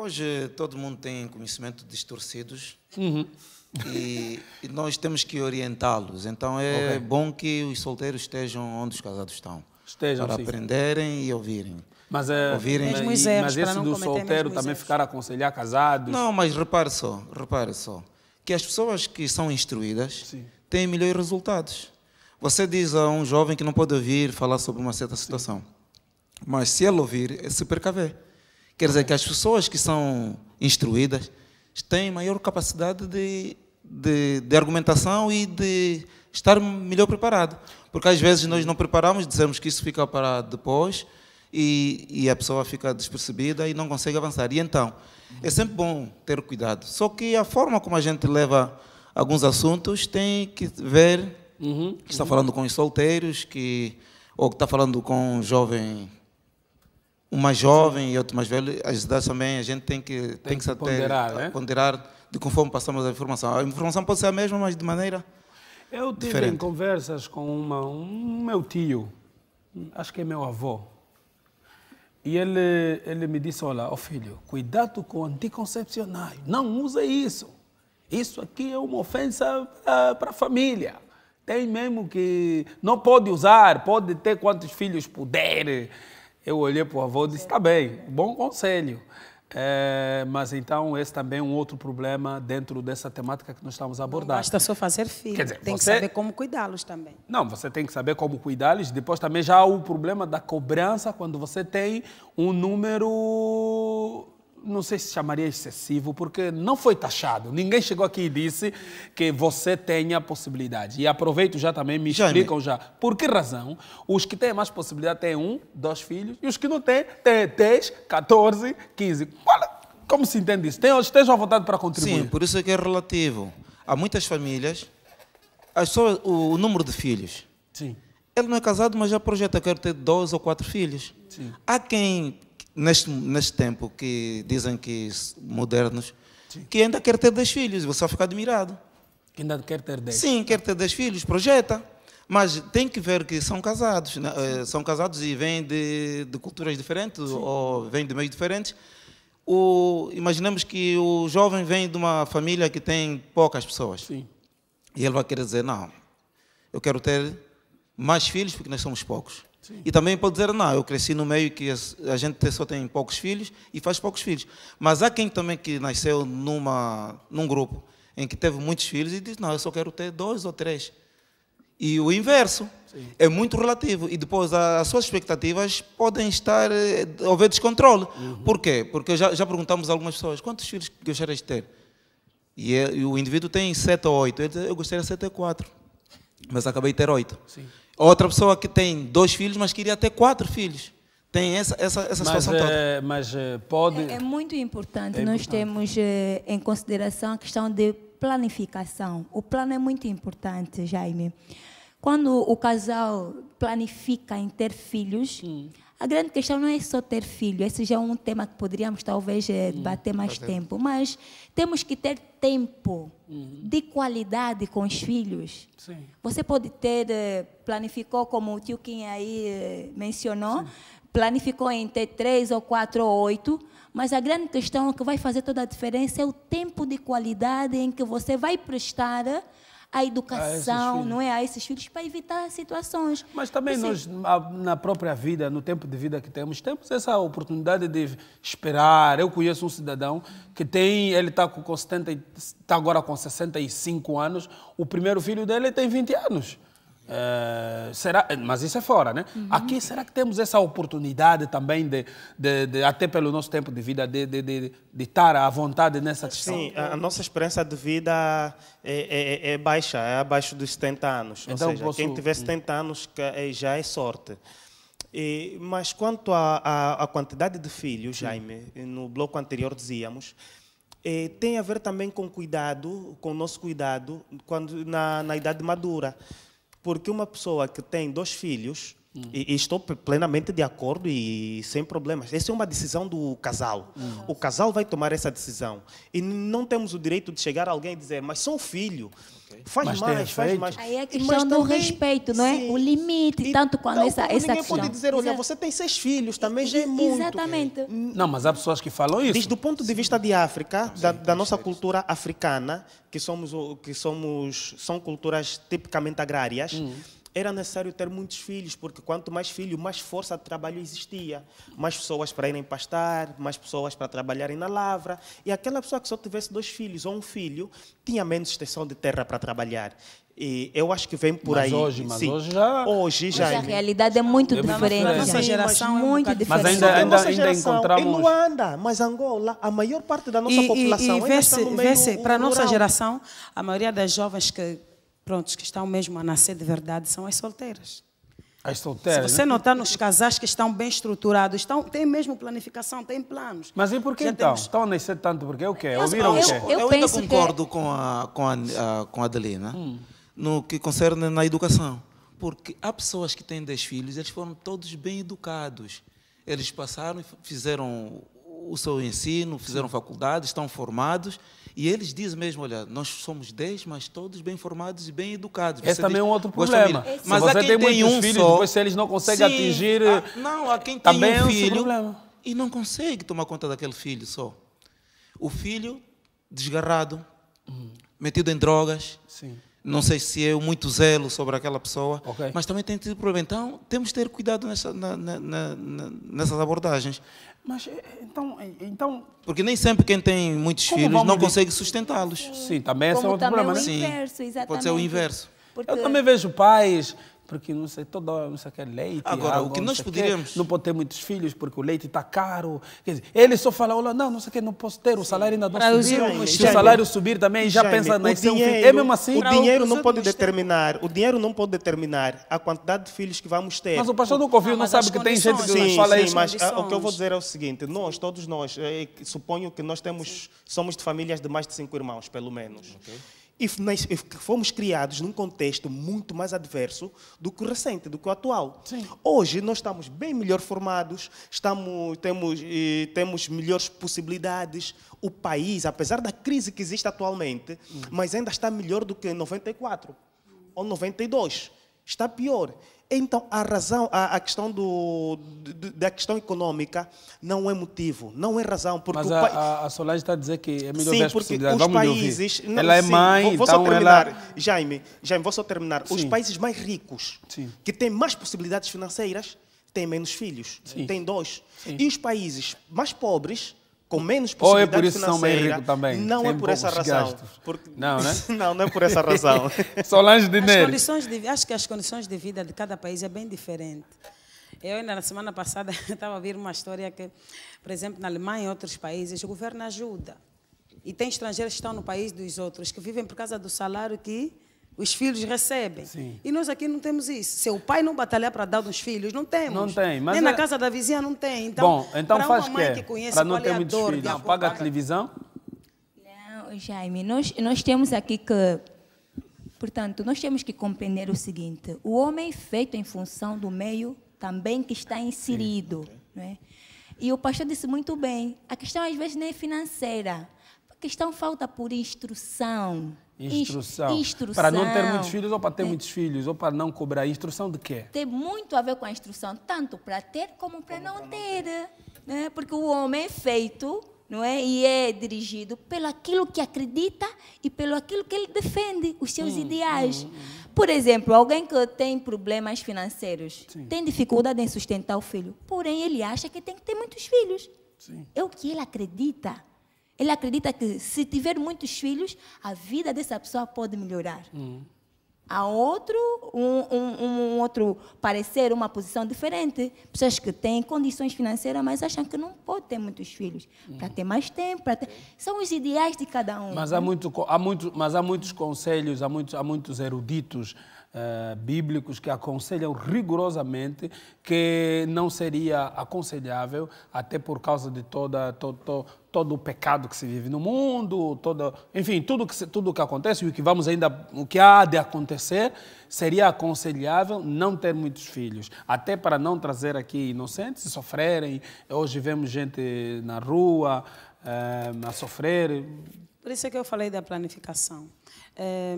Hoje todo mundo tem conhecimentos distorcidos uhum. e, e, nós temos que orientá-los. Então é okay. bom que os solteiros estejam onde os casados estão. Estejam, para sim. aprenderem e ouvirem. Mas, é, ouvirem. Mas, erros, mas esse do solteiro também erros. ficar a aconselhar casados. Não, mas repare só, repare só. Que as pessoas que são instruídas sim. têm melhores resultados. Você diz a um jovem que não pode ouvir falar sobre uma certa situação. Sim. Mas se ele ouvir, é se percaver. Quer dizer que as pessoas que são instruídas têm maior capacidade de, de, de argumentação e de estar melhor preparado. Porque às vezes nós não preparamos, dizemos que isso fica para depois e, e a pessoa fica despercebida e não consegue avançar. E então, é sempre bom ter cuidado. Só que a forma como a gente leva alguns assuntos tem que ver uhum, que está uhum. falando com os solteiros, que, ou que está falando com um jovem um mais jovem e outro mais velho ajudar também. A gente tem que, tem, tem que, que ponderar, né? ponderar de conforme passamos a informação. A informação pode ser a mesma, mas de maneira. Eu tive diferente. em conversas com uma, um meu tio, acho que é meu avô, e ele, ele me disse: Olha, ó oh filho, cuidado com anticoncepcionais não usa isso. Isso aqui é uma ofensa ah, para a família. Tem mesmo que. Não pode usar, pode ter quantos filhos puder. Eu olhei para o avô e disse, está bem, bom conselho. É, mas então esse também é um outro problema dentro dessa temática que nós estamos abordando. basta só fazer filhos, Quer dizer, tem você... que saber como cuidá-los também. Não, você tem que saber como cuidá-los. Depois também já há o problema da cobrança quando você tem um número não sei se chamaria excessivo, porque não foi taxado. Ninguém chegou aqui e disse que você tenha possibilidade. E aproveito já também, me Jane. explicam já. Por que razão os que têm mais possibilidade têm um, dois filhos, e os que não têm, têm 10, 14, 15. como se entende isso? Estejam à vontade para contribuir. Sim, por isso é que é relativo. Há muitas famílias, é só o, número de filhos. Sim. Ele não é casado, mas já projeta, quer ter dois ou quatro filhos. Sim. Há quem neste, neste tempo que dizem que modernos, Sim. que ainda quer ter 10 filhos, você vai ficar admirado. Que ainda quer ter 10? Sim, quer ter 10 filhos, projeta. Mas tem que ver que são casados, né? Eh, são casados e vêm de, de culturas diferentes Sim. ou vêm de meios diferentes. O, imaginemos que o jovem vem de uma família que tem poucas pessoas. Sim. E ele vai querer dizer: não, eu quero ter mais filhos porque nós somos poucos. Sim. E também pode dizer, não, eu cresci no meio que a gente só tem poucos filhos e faz poucos filhos. Mas há quem também que nasceu numa, num grupo em que teve muitos filhos e diz, não, eu só quero ter dois ou três. E o inverso. Sim. É muito relativo. E depois as suas expectativas podem estar. Eh, houver descontrole. Uhum. Por quê? Porque já, já perguntamos a algumas pessoas: quantos filhos gostarias de ter? E, é, e, o indivíduo tem sete ou oito. Ele diz: eu gostaria de ter quatro. Mas acabei de ter oito. Sim. Outra pessoa que tem dois filhos, mas queria ter quatro filhos. Tem essa, essa, essa mas, situação é, toda. Eh, mas eh, pode. É, é muito importante. É Nós importante. temos eh, em consideração a questão de planificação. O plano é muito importante, Jaime. Quando o casal planifica em ter filhos. Sim a grande questão não é só ter filho, esse já é um tema que poderíamos talvez debater eh, hum, mais tempo, mas temos que ter tempo uhum. de qualidade com os filhos. Sim. Você pode ter, eh, planificou, como o tio Kim aí eh, mencionou, Sim. planificou em ter três ou quatro ou oito, mas a grande questão que vai fazer toda a diferença é o tempo de qualidade em que você vai prestar à educação, a ah, não é? A esses filhos para evitar situações. Mas também Você... nós, na própria vida, no tempo de vida que temos, temos essa oportunidade de esperar. Eu conheço um cidadão que tem, ele está com 70, está agora com 65 anos, o primeiro filho dele tem 20 anos. Eh, será, eh, mas isso é fora, né? Uhum. Aqui será que temos essa oportunidade também de, de, de até pelo nosso tempo de vida, de, de, estar à vontade nessa questão? Sim, a, nossa esperança de vida é, é, é, é baixa, é abaixo dos 70 anos. Então, Ou seja, posso... quem tiver 70 hum. anos é, já é sorte. E, mas quanto à quantidade de filhos, Sim. Jaime, no bloco anterior dizíamos, é, tem a ver também com cuidado, com o nosso cuidado quando na, na idade madura. Porque uma pessoa que tem dois filhos Hum. E, e, estou plenamente de acordo e sem problemas. Essa é uma decisão do casal. Hum. O casal vai tomar essa decisão. E não temos o direito de chegar a alguém e dizer, mas sou filho, faz mas mais, faz mais. Aí é a questão mas do também, respeito, não é? Sim. O limite, e, tanto quando essa, essa ninguém questão. pode dizer, olha, você tem seis filhos, também já é muito. Exatamente. Não, mas há pessoas que falam isso. Desde do ponto de vista de África, não, da, da nossa cultura africana, que somos, que somos são culturas tipicamente agrárias, hum era necessário ter muitos filhos, porque quanto mais filho, mais força de trabalho existia. Mais pessoas para irem pastar, mais pessoas para trabalharem na lavra. E aquela pessoa que só tivesse dois filhos ou um filho, tinha menos extensão de terra para trabalhar. E eu acho que vem por mas aí. Hoje, mas Sim. hoje já. Hoje já. a é. realidade é muito é diferente. A nossa geração é muito diferente. Mas ainda, ainda, ainda encontramos. Em Luanda, mas Angola, a maior parte da nossa e, população. E, e vê-se, vê para a nossa geração, a maioria das jovens que prontos que estão mesmo a nascer de verdade são as solteiras. As solteiras. Se né? você né? notar nos casais que estão bem estruturados, estão, têm mesmo planificação, têm planos. Mas e por que então? Temos... Estão a nascer tanto porque é o quê? Ouviram o quê? Eu, eu, eu ainda concordo que... com a, com a, com a Adelina né? hum. no que concerne na educação. Porque há pessoas que têm 10 filhos, eles foram todos bem educados. Eles passaram e fizeram o seu ensino, fizeram faculdade, estão formados e eles dizem mesmo, olha, nós somos dez, mas todos bem formados e bem educados. Esse você também é diz, é um outro problema. Esse... Mas você tem, tem um filhos, só... depois se eles não conseguem Sim, atingir... A, não, a quem tá tem um filho e não consegue tomar conta daquele filho só. O filho desgarrado, hum. metido em drogas, Sim. não sei se eu é muito zelo sobre aquela pessoa, okay. mas também tem tido problema. Então, temos que ter cuidado nessa, na, na, na, nessas abordagens. Mas eh, então, eh, então. Porque nem sempre quem tem muitos filhos não ver? consegue sustentá-los. Sim, também esse é outro é problema, né? Inverso, pode ser o inverso. Porque... Eu também vejo pais porque não sei, toda hora não sei o que, leite. Agora, água, o que nós poderíamos. não pode ter muitos filhos porque o leite está caro. Quer dizer, ele só fala, olha, não, não sei o que, não posso ter, o salário ainda não subiu. se o salário subir também, já pensa nascer um É mesmo assim. O dinheiro não pode determinar, o dinheiro não pode determinar a quantidade de filhos que vamos ter. Mas o pastor ah, não ouviu, não, não sabe que tem gente que sim, fala sim, isso. mas ah, o que eu vou dizer é o seguinte, nós, todos nós, eh, suponho que nós temos, somos de famílias de mais de cinco irmãos, pelo menos. Okay. E fomos criados num contexto muito mais adverso do que o recente, do que o atual. Sim. Hoje nós estamos bem melhor formados, estamos, temos, temos melhores possibilidades. O país, apesar da crise que existe atualmente, uhum. mas ainda está melhor do que em 94 ou 92 está pior. Então, a razão, a, a questão do, do, da questão econômica não é motivo, não é razão. Porque Mas a, pai... a Solange está a dizer que é melhor sim, ver porque os Vamos países... Não, ela é sim, mãe, vou, vou então terminar, ela... Jaime, Jaime, vou só terminar. Sim. Os países mais ricos, que têm mais possibilidades financeiras, têm menos filhos, têm dois. E os países mais pobres com menos possibilidade Ou é por isso são bem rico também. Não é por essa razão. Porque... Não, né? não, não é por essa razão. Solange Dinheiro. As condições de, acho que as condições de vida de cada país é bem diferente. Eu ainda na semana passada estava a ouvir uma história que, por exemplo, na Alemanha e outros países, o governo ajuda. E tem estrangeiros que estão no país dos outros, que vivem por causa do salário que os filhos recebem. Sim. E nós aqui não temos isso. Se o pai não batalhar para dar dos filhos, não temos. Não tem. Mas Nem é... na casa da vizinha não tem. Então, Bom, então faz o quê? que, conhece para não ter é muitos filhos, não paga a televisão? Não, Jaime, nós, nós temos aqui que... Portanto, nós temos que compreender o seguinte, o homem é feito em função do meio também que está inserido. Não é? E o pastor disse muito bem, a questão às vezes nem é financeira, a questão falta por instrução, Instrução. instrução. Para não ter muitos filhos ou para ter é. muitos filhos, ou para não cobrar. Instrução de quê? Tem muito a ver com a instrução, tanto para ter como para não, não, ter. ter. Né? Porque o homem é feito não é? e é dirigido pelo aquilo que acredita e pelo aquilo que ele defende, os seus hum, ideais. Hum, hum. Por exemplo, alguém que tem problemas financeiros Sim. tem dificuldade em sustentar o filho, porém ele acha que tem que ter muitos filhos. Sim. É o que ele acredita. Ele acredita que se tiver muitos filhos, a vida dessa pessoa pode melhorar. Uhum. Há outro, um, um, um, outro parecer, uma posição diferente. Pessoas que têm condições financeiras, mas acham que não pode ter muitos filhos. Uhum. Para ter mais tempo, para ter... São os ideais de cada um. Mas há, né? muito, há, muito, mas há muitos conselhos, há muitos, há muitos eruditos Uh, bíblicos que aconselham rigorosamente que não seria aconselhável, até por causa de toda, to, to, todo o pecado que se vive no mundo, todo, enfim, tudo que, tudo que acontece e o que vamos ainda, o que há de acontecer, seria aconselhável não ter muitos filhos, até para não trazer aqui inocentes e sofrerem. Hoje vemos gente na rua é, a sofrer. Por isso é que eu falei da planificação. É,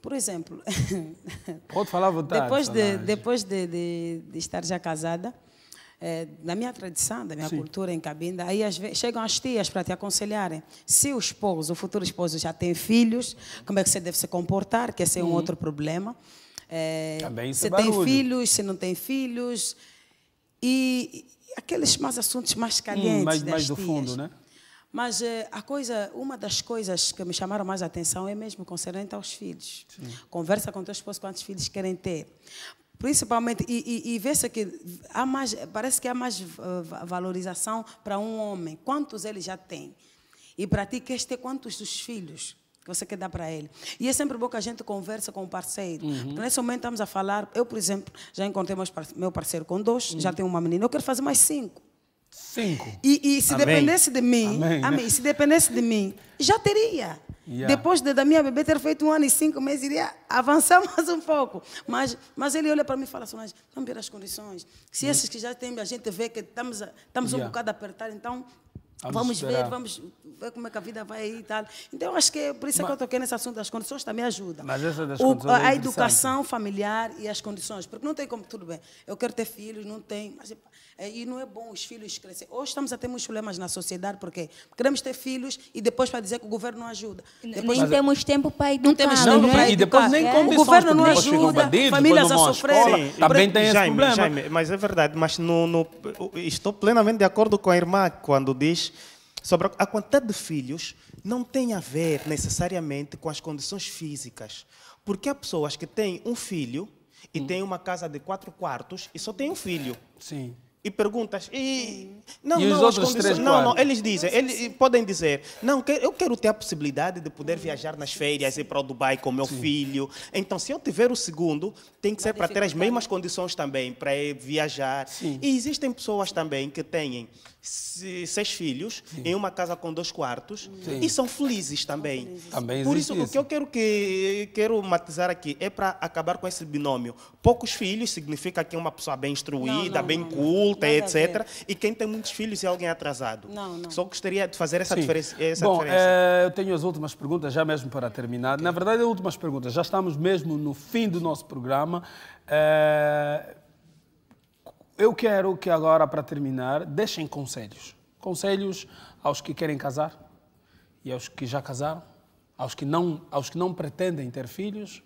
por exemplo... Pode falar à vontade. Depois, de, depois de, de, de estar já casada é, da minha tradição, da minha Sim. cultura em Cabinda, aí as, chegam as tias para te aconselharem. Se o esposo, o futuro esposo, já tem filhos, como é que você deve se comportar, que esse é um uhum. outro problema. É, Também tá se tem filhos, se não tem filhos. E, e aqueles mais assuntos mais hum, calientes. Hum, mais, mais do tias. fundo, né? Mas é, a coisa, uma das coisas que me chamaram mais a atenção é mesmo concernente aos filhos. Sim. Conversa com teu esposo quantos filhos querem ter. Principalmente, e, e, e vê-se que há mais, parece que há mais eh, valorização para um homem. Quantos ele já tem? E para ti, queres ter quantos dos filhos? que você quer dar para ele. E é sempre bom que a gente conversa com o parceiro. Uhum. Nesse momento estamos a falar, eu, por exemplo, já encontrei meus, meu parceiro com dois, uhum. já tenho uma menina, eu quero fazer mais cinco. Cinco. E, e se amém. dependesse de mim, amém, né? amém né? se dependesse de mim, já teria. Yeah. Depois de, da minha bebê ter feito um ano e cinco meses, iria avançar mais um pouco. Mas, mas ele olha para mim e fala, assim: vamos ver as condições. Se uhum. esses que já têm a gente vê que estamos, estamos yeah. um bocado apertados, então Vamos, vamos ver, vamos ver como é que a vida vai e tal. Então, acho que é por isso mas, que eu toquei nesse assunto das condições também ajuda. Mas essa das condições a, é a educação familiar e as condições, porque não tem como tudo bem. Eu quero ter filhos, não tem. Mas é, e não é bom os filhos crescer. Hoje estamos a ter muitos problemas na sociedade, porque queremos ter filhos e depois para dizer que o governo não ajuda. Depois, nem temos tempo para educar. Não temos tempo né? para E depois nem é. O governo não ajuda, bandido, famílias a sofrer. Também tem esse Jaime, problema. Jaime, mas é verdade, mas no, no, estou plenamente de acordo com a irmã quando diz sobre a quantidade de filhos não tem a ver necessariamente com as condições físicas. Porque há pessoas que têm um filho e hum. têm uma casa de quatro quartos e só têm um filho. Sim e perguntas. E, não, e não, as condições, não, não, eles dizem, eles podem dizer, não, eu quero ter a possibilidade de poder viajar nas férias e para o Dubai com meu Sim. filho. Então, se eu tiver o segundo, tem que ser para ter as né? mesmas condições também, para viajar. Sim. E existem pessoas também que têm seis filhos Sim. em uma casa com dois quartos Sim. e são felizes também. também Por isso, isso, o que eu quero que quero matizar aqui é para acabar com esse binômio. Poucos filhos significa que é uma pessoa bem instruída, não, não, bem não, culta, etc. E quem tem muitos filhos é alguém atrasado. Só gostaria de fazer essa Sim. diferença. Essa Bom, diferença. É, eu tenho as últimas perguntas já mesmo para terminar. Na verdade, as últimas perguntas. Já estamos mesmo no fim do nosso programa. É eu quero que agora, para terminar, deixem conselhos. Conselhos aos que querem casar e aos que já casaram, aos que não, aos que não pretendem ter filhos,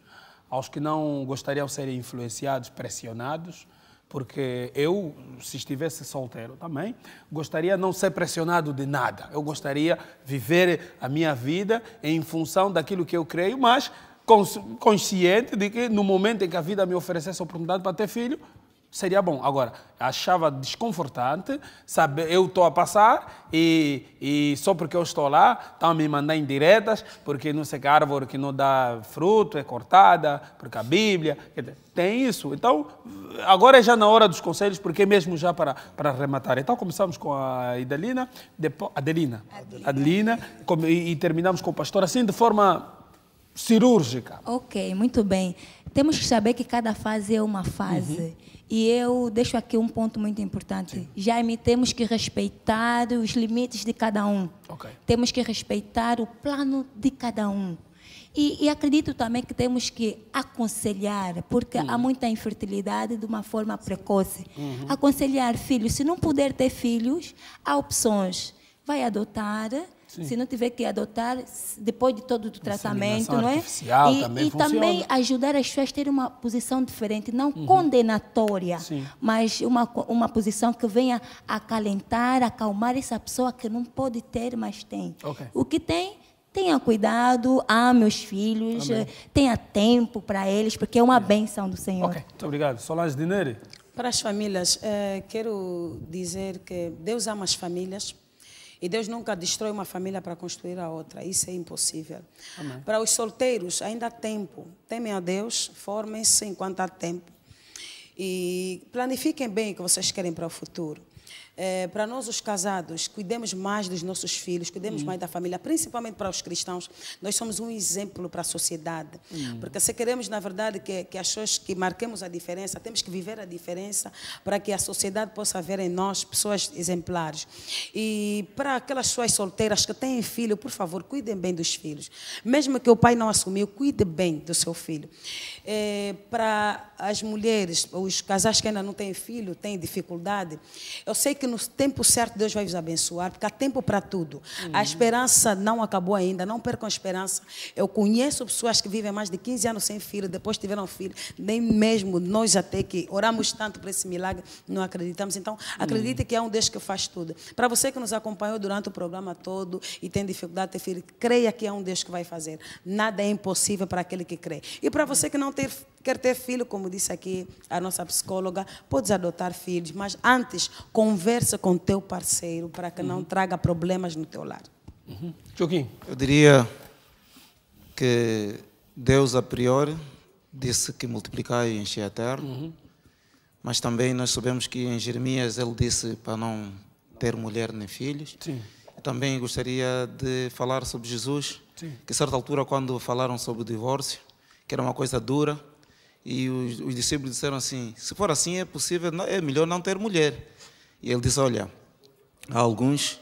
aos que não gostariam de ser influenciados, pressionados, porque eu, se estivesse solteiro também, gostaria não ser pressionado de nada. Eu gostaria viver a minha vida em função daquilo que eu creio, mas consciente de que no momento em que a vida me oferecesse a oportunidade para ter filho, seria bom. Agora, achava desconfortante, sabe? Eu estou a passar e, e só porque eu estou lá, estão a me mandar indiretas, porque não sei que árvore que não dá fruto é cortada, porque a Bíblia. Tem isso. Então, agora é já na hora dos conselhos, porque é mesmo já para, para arrematar. Então, começamos com a Idalina, depois, Adelina, Adelina, Adelina e, e terminamos com o pastor, assim, de forma cirúrgica. Ok, muito bem temos que saber que cada fase é uma fase. Uhum. E eu deixo aqui um ponto muito importante. Sim. Jaime, temos que respeitar os limites de cada um. Okay. Temos que respeitar o plano de cada um. E, e acredito também que temos que aconselhar, porque uhum. há hum. muita infertilidade de uma forma precoce. Uhum. Aconselhar filhos. Se não puder ter filhos, há opções. Vai adotar Sim. Se não tiver que adotar, depois de todo o tratamento, não é? E também, e também ajudar as pessoas a terem uma posição diferente, não uhum. condenatória, Sim. mas uma, uma posição que venha acalentar, acalmar essa pessoa que não pode ter, mas tem. Okay. O que tem, tenha cuidado, ame os filhos, Amém. tenha tempo para eles, porque é uma benção do Senhor. Okay. Muito obrigado. Solange Dineri. Para as famílias, eh, quero dizer que Deus ama as famílias e Deus nunca destrói uma família para construir a outra. Isso é impossível. Amém. Para os solteiros, ainda há tempo. Temem a Deus, formem-se enquanto há tempo. E planifiquem bem o que vocês querem para o futuro. É, para nós, os casados, cuidemos mais dos nossos filhos, cuidemos uhum. mais da família, principalmente para os cristãos. Nós somos um exemplo para a sociedade. Uhum. Porque se queremos, na verdade, que, que as pessoas que marquemos a diferença, temos que viver a diferença para que a sociedade possa ver em nós pessoas exemplares. E para aquelas pessoas solteiras que têm filho, por favor, cuidem bem dos filhos. Mesmo que o pai não assumiu, cuide bem do seu filho. É, para as mulheres, os casais que ainda não têm filho, têm dificuldade, eu sei que que no tempo certo Deus vai vos abençoar, porque há tempo para tudo. Uhum. A esperança não acabou ainda, não percam a esperança. Eu conheço pessoas que vivem mais de 15 anos sem filho, depois tiveram filho, nem mesmo nós até que oramos tanto para esse milagre, não acreditamos. Então, acredite uhum. que é um Deus que faz tudo. Para você que nos acompanhou durante o programa todo e tem dificuldade de ter filho, creia que é um Deus que vai fazer. Nada é impossível para aquele que crê. E para você que não tem Quer ter filho, como disse aqui a nossa psicóloga, podes adotar filhos, mas antes conversa com teu parceiro para que uhum. não traga problemas no teu lar. Uhum. Joaquim. Eu diria que Deus a priori disse que multiplicar e encher a terra, uhum. mas também nós sabemos que em Jeremias ele disse para não ter mulher nem filhos. Sim. Também gostaria de falar sobre Jesus, Sim. que a certa altura quando falaram sobre o divórcio, que era uma coisa dura, e os, os, discípulos disseram assim: se for assim, é possível, é melhor não ter mulher. E ele disse: olha, há alguns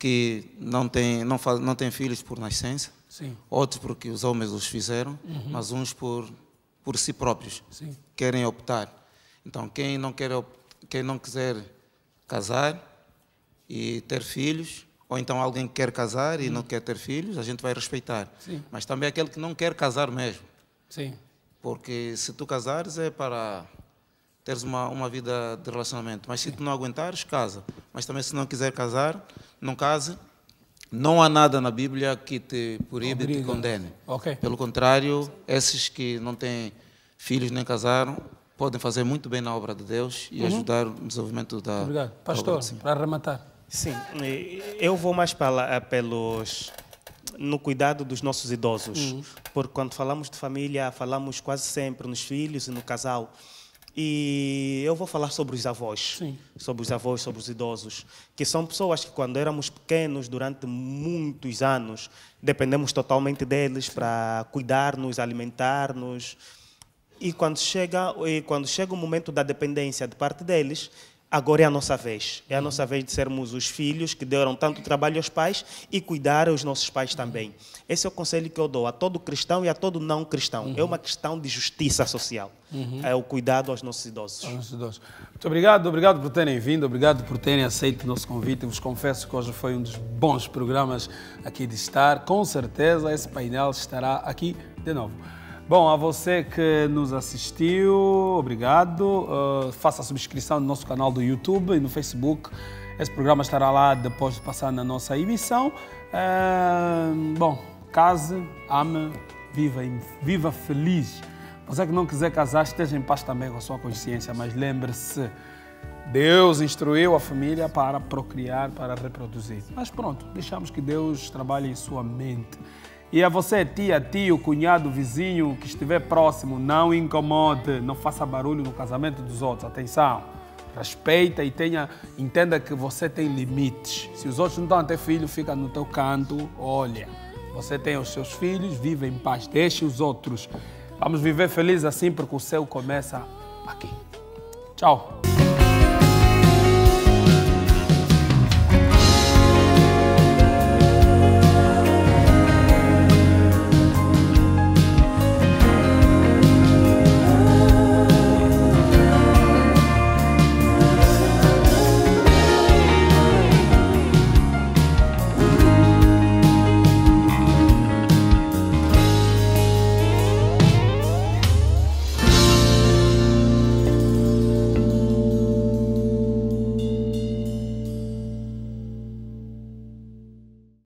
que não têm, não faz, não têm filhos por nascença, Sim. outros porque os homens os fizeram, uhum. mas uns por, por si próprios Sim. querem optar. Então, quem não, quer, quem não quiser casar e ter filhos, ou então alguém que quer casar e uhum. não quer ter filhos, a gente vai respeitar. Sim. Mas também aquele que não quer casar mesmo. Sim. Porque se tu casares é para teres uma, uma vida de relacionamento. Mas se tu não aguentares, casa. Mas também se não quiser casar, não case. Não há nada na Bíblia que te proíbe e te condene. Okay. Pelo contrário, esses que não têm filhos nem casaram podem fazer muito bem na obra de Deus e uhum. ajudar no desenvolvimento da. Obrigado. Pastor, para arrematar. Sim, eu vou mais para, eh, pelos no cuidado dos nossos idosos. Uhum. Porque quando falamos de família, falamos quase sempre nos filhos e no casal. E eu vou falar sobre os avós, Sim. sobre os avós, sobre os idosos, que são pessoas que quando éramos pequenos, durante muitos anos, dependemos totalmente deles para cuidar-nos, alimentar-nos. E quando chega, e quando chega o momento da dependência de parte deles, Agora é a nossa vez. É a uhum. nossa vez de sermos os filhos que deram tanto trabalho aos pais e cuidar os nossos pais também. Esse é o conselho que eu dou a todo cristão e a todo não cristão. É uhum. É uma questão de justiça social. Uhum. É o cuidado aos nossos idosos. Aos idosos. Muito obrigado, obrigado por terem vindo, obrigado por terem aceito o nosso convite. Vos confesso que hoje foi um dos bons programas aqui de estar. Com certeza esse painel estará aqui de novo. Bom, a você que nos assistiu, obrigado. Uh, faça a subscrição no nosso canal do YouTube e no Facebook. Esse programa estará lá depois de passar na nossa emissão. Uh, bom, case, ame, viva, viva feliz. Você que não quiser casar, esteja em paz também com a sua consciência, mas lembre-se, Deus instruiu a família para procriar, para reproduzir. Mas pronto, deixamos que Deus trabalhe em sua mente. E a você, tia, tio, cunhado, vizinho que estiver próximo, não incomode, não faça barulho no casamento dos outros. Atenção, respeita e tenha, entenda que você tem limites. Se os outros não estão a ter filho, fica no teu canto, olha. Você tem os seus filhos, vive em paz, deixe os outros. Vamos viver felizes assim, porque o céu começa aqui. Tchau.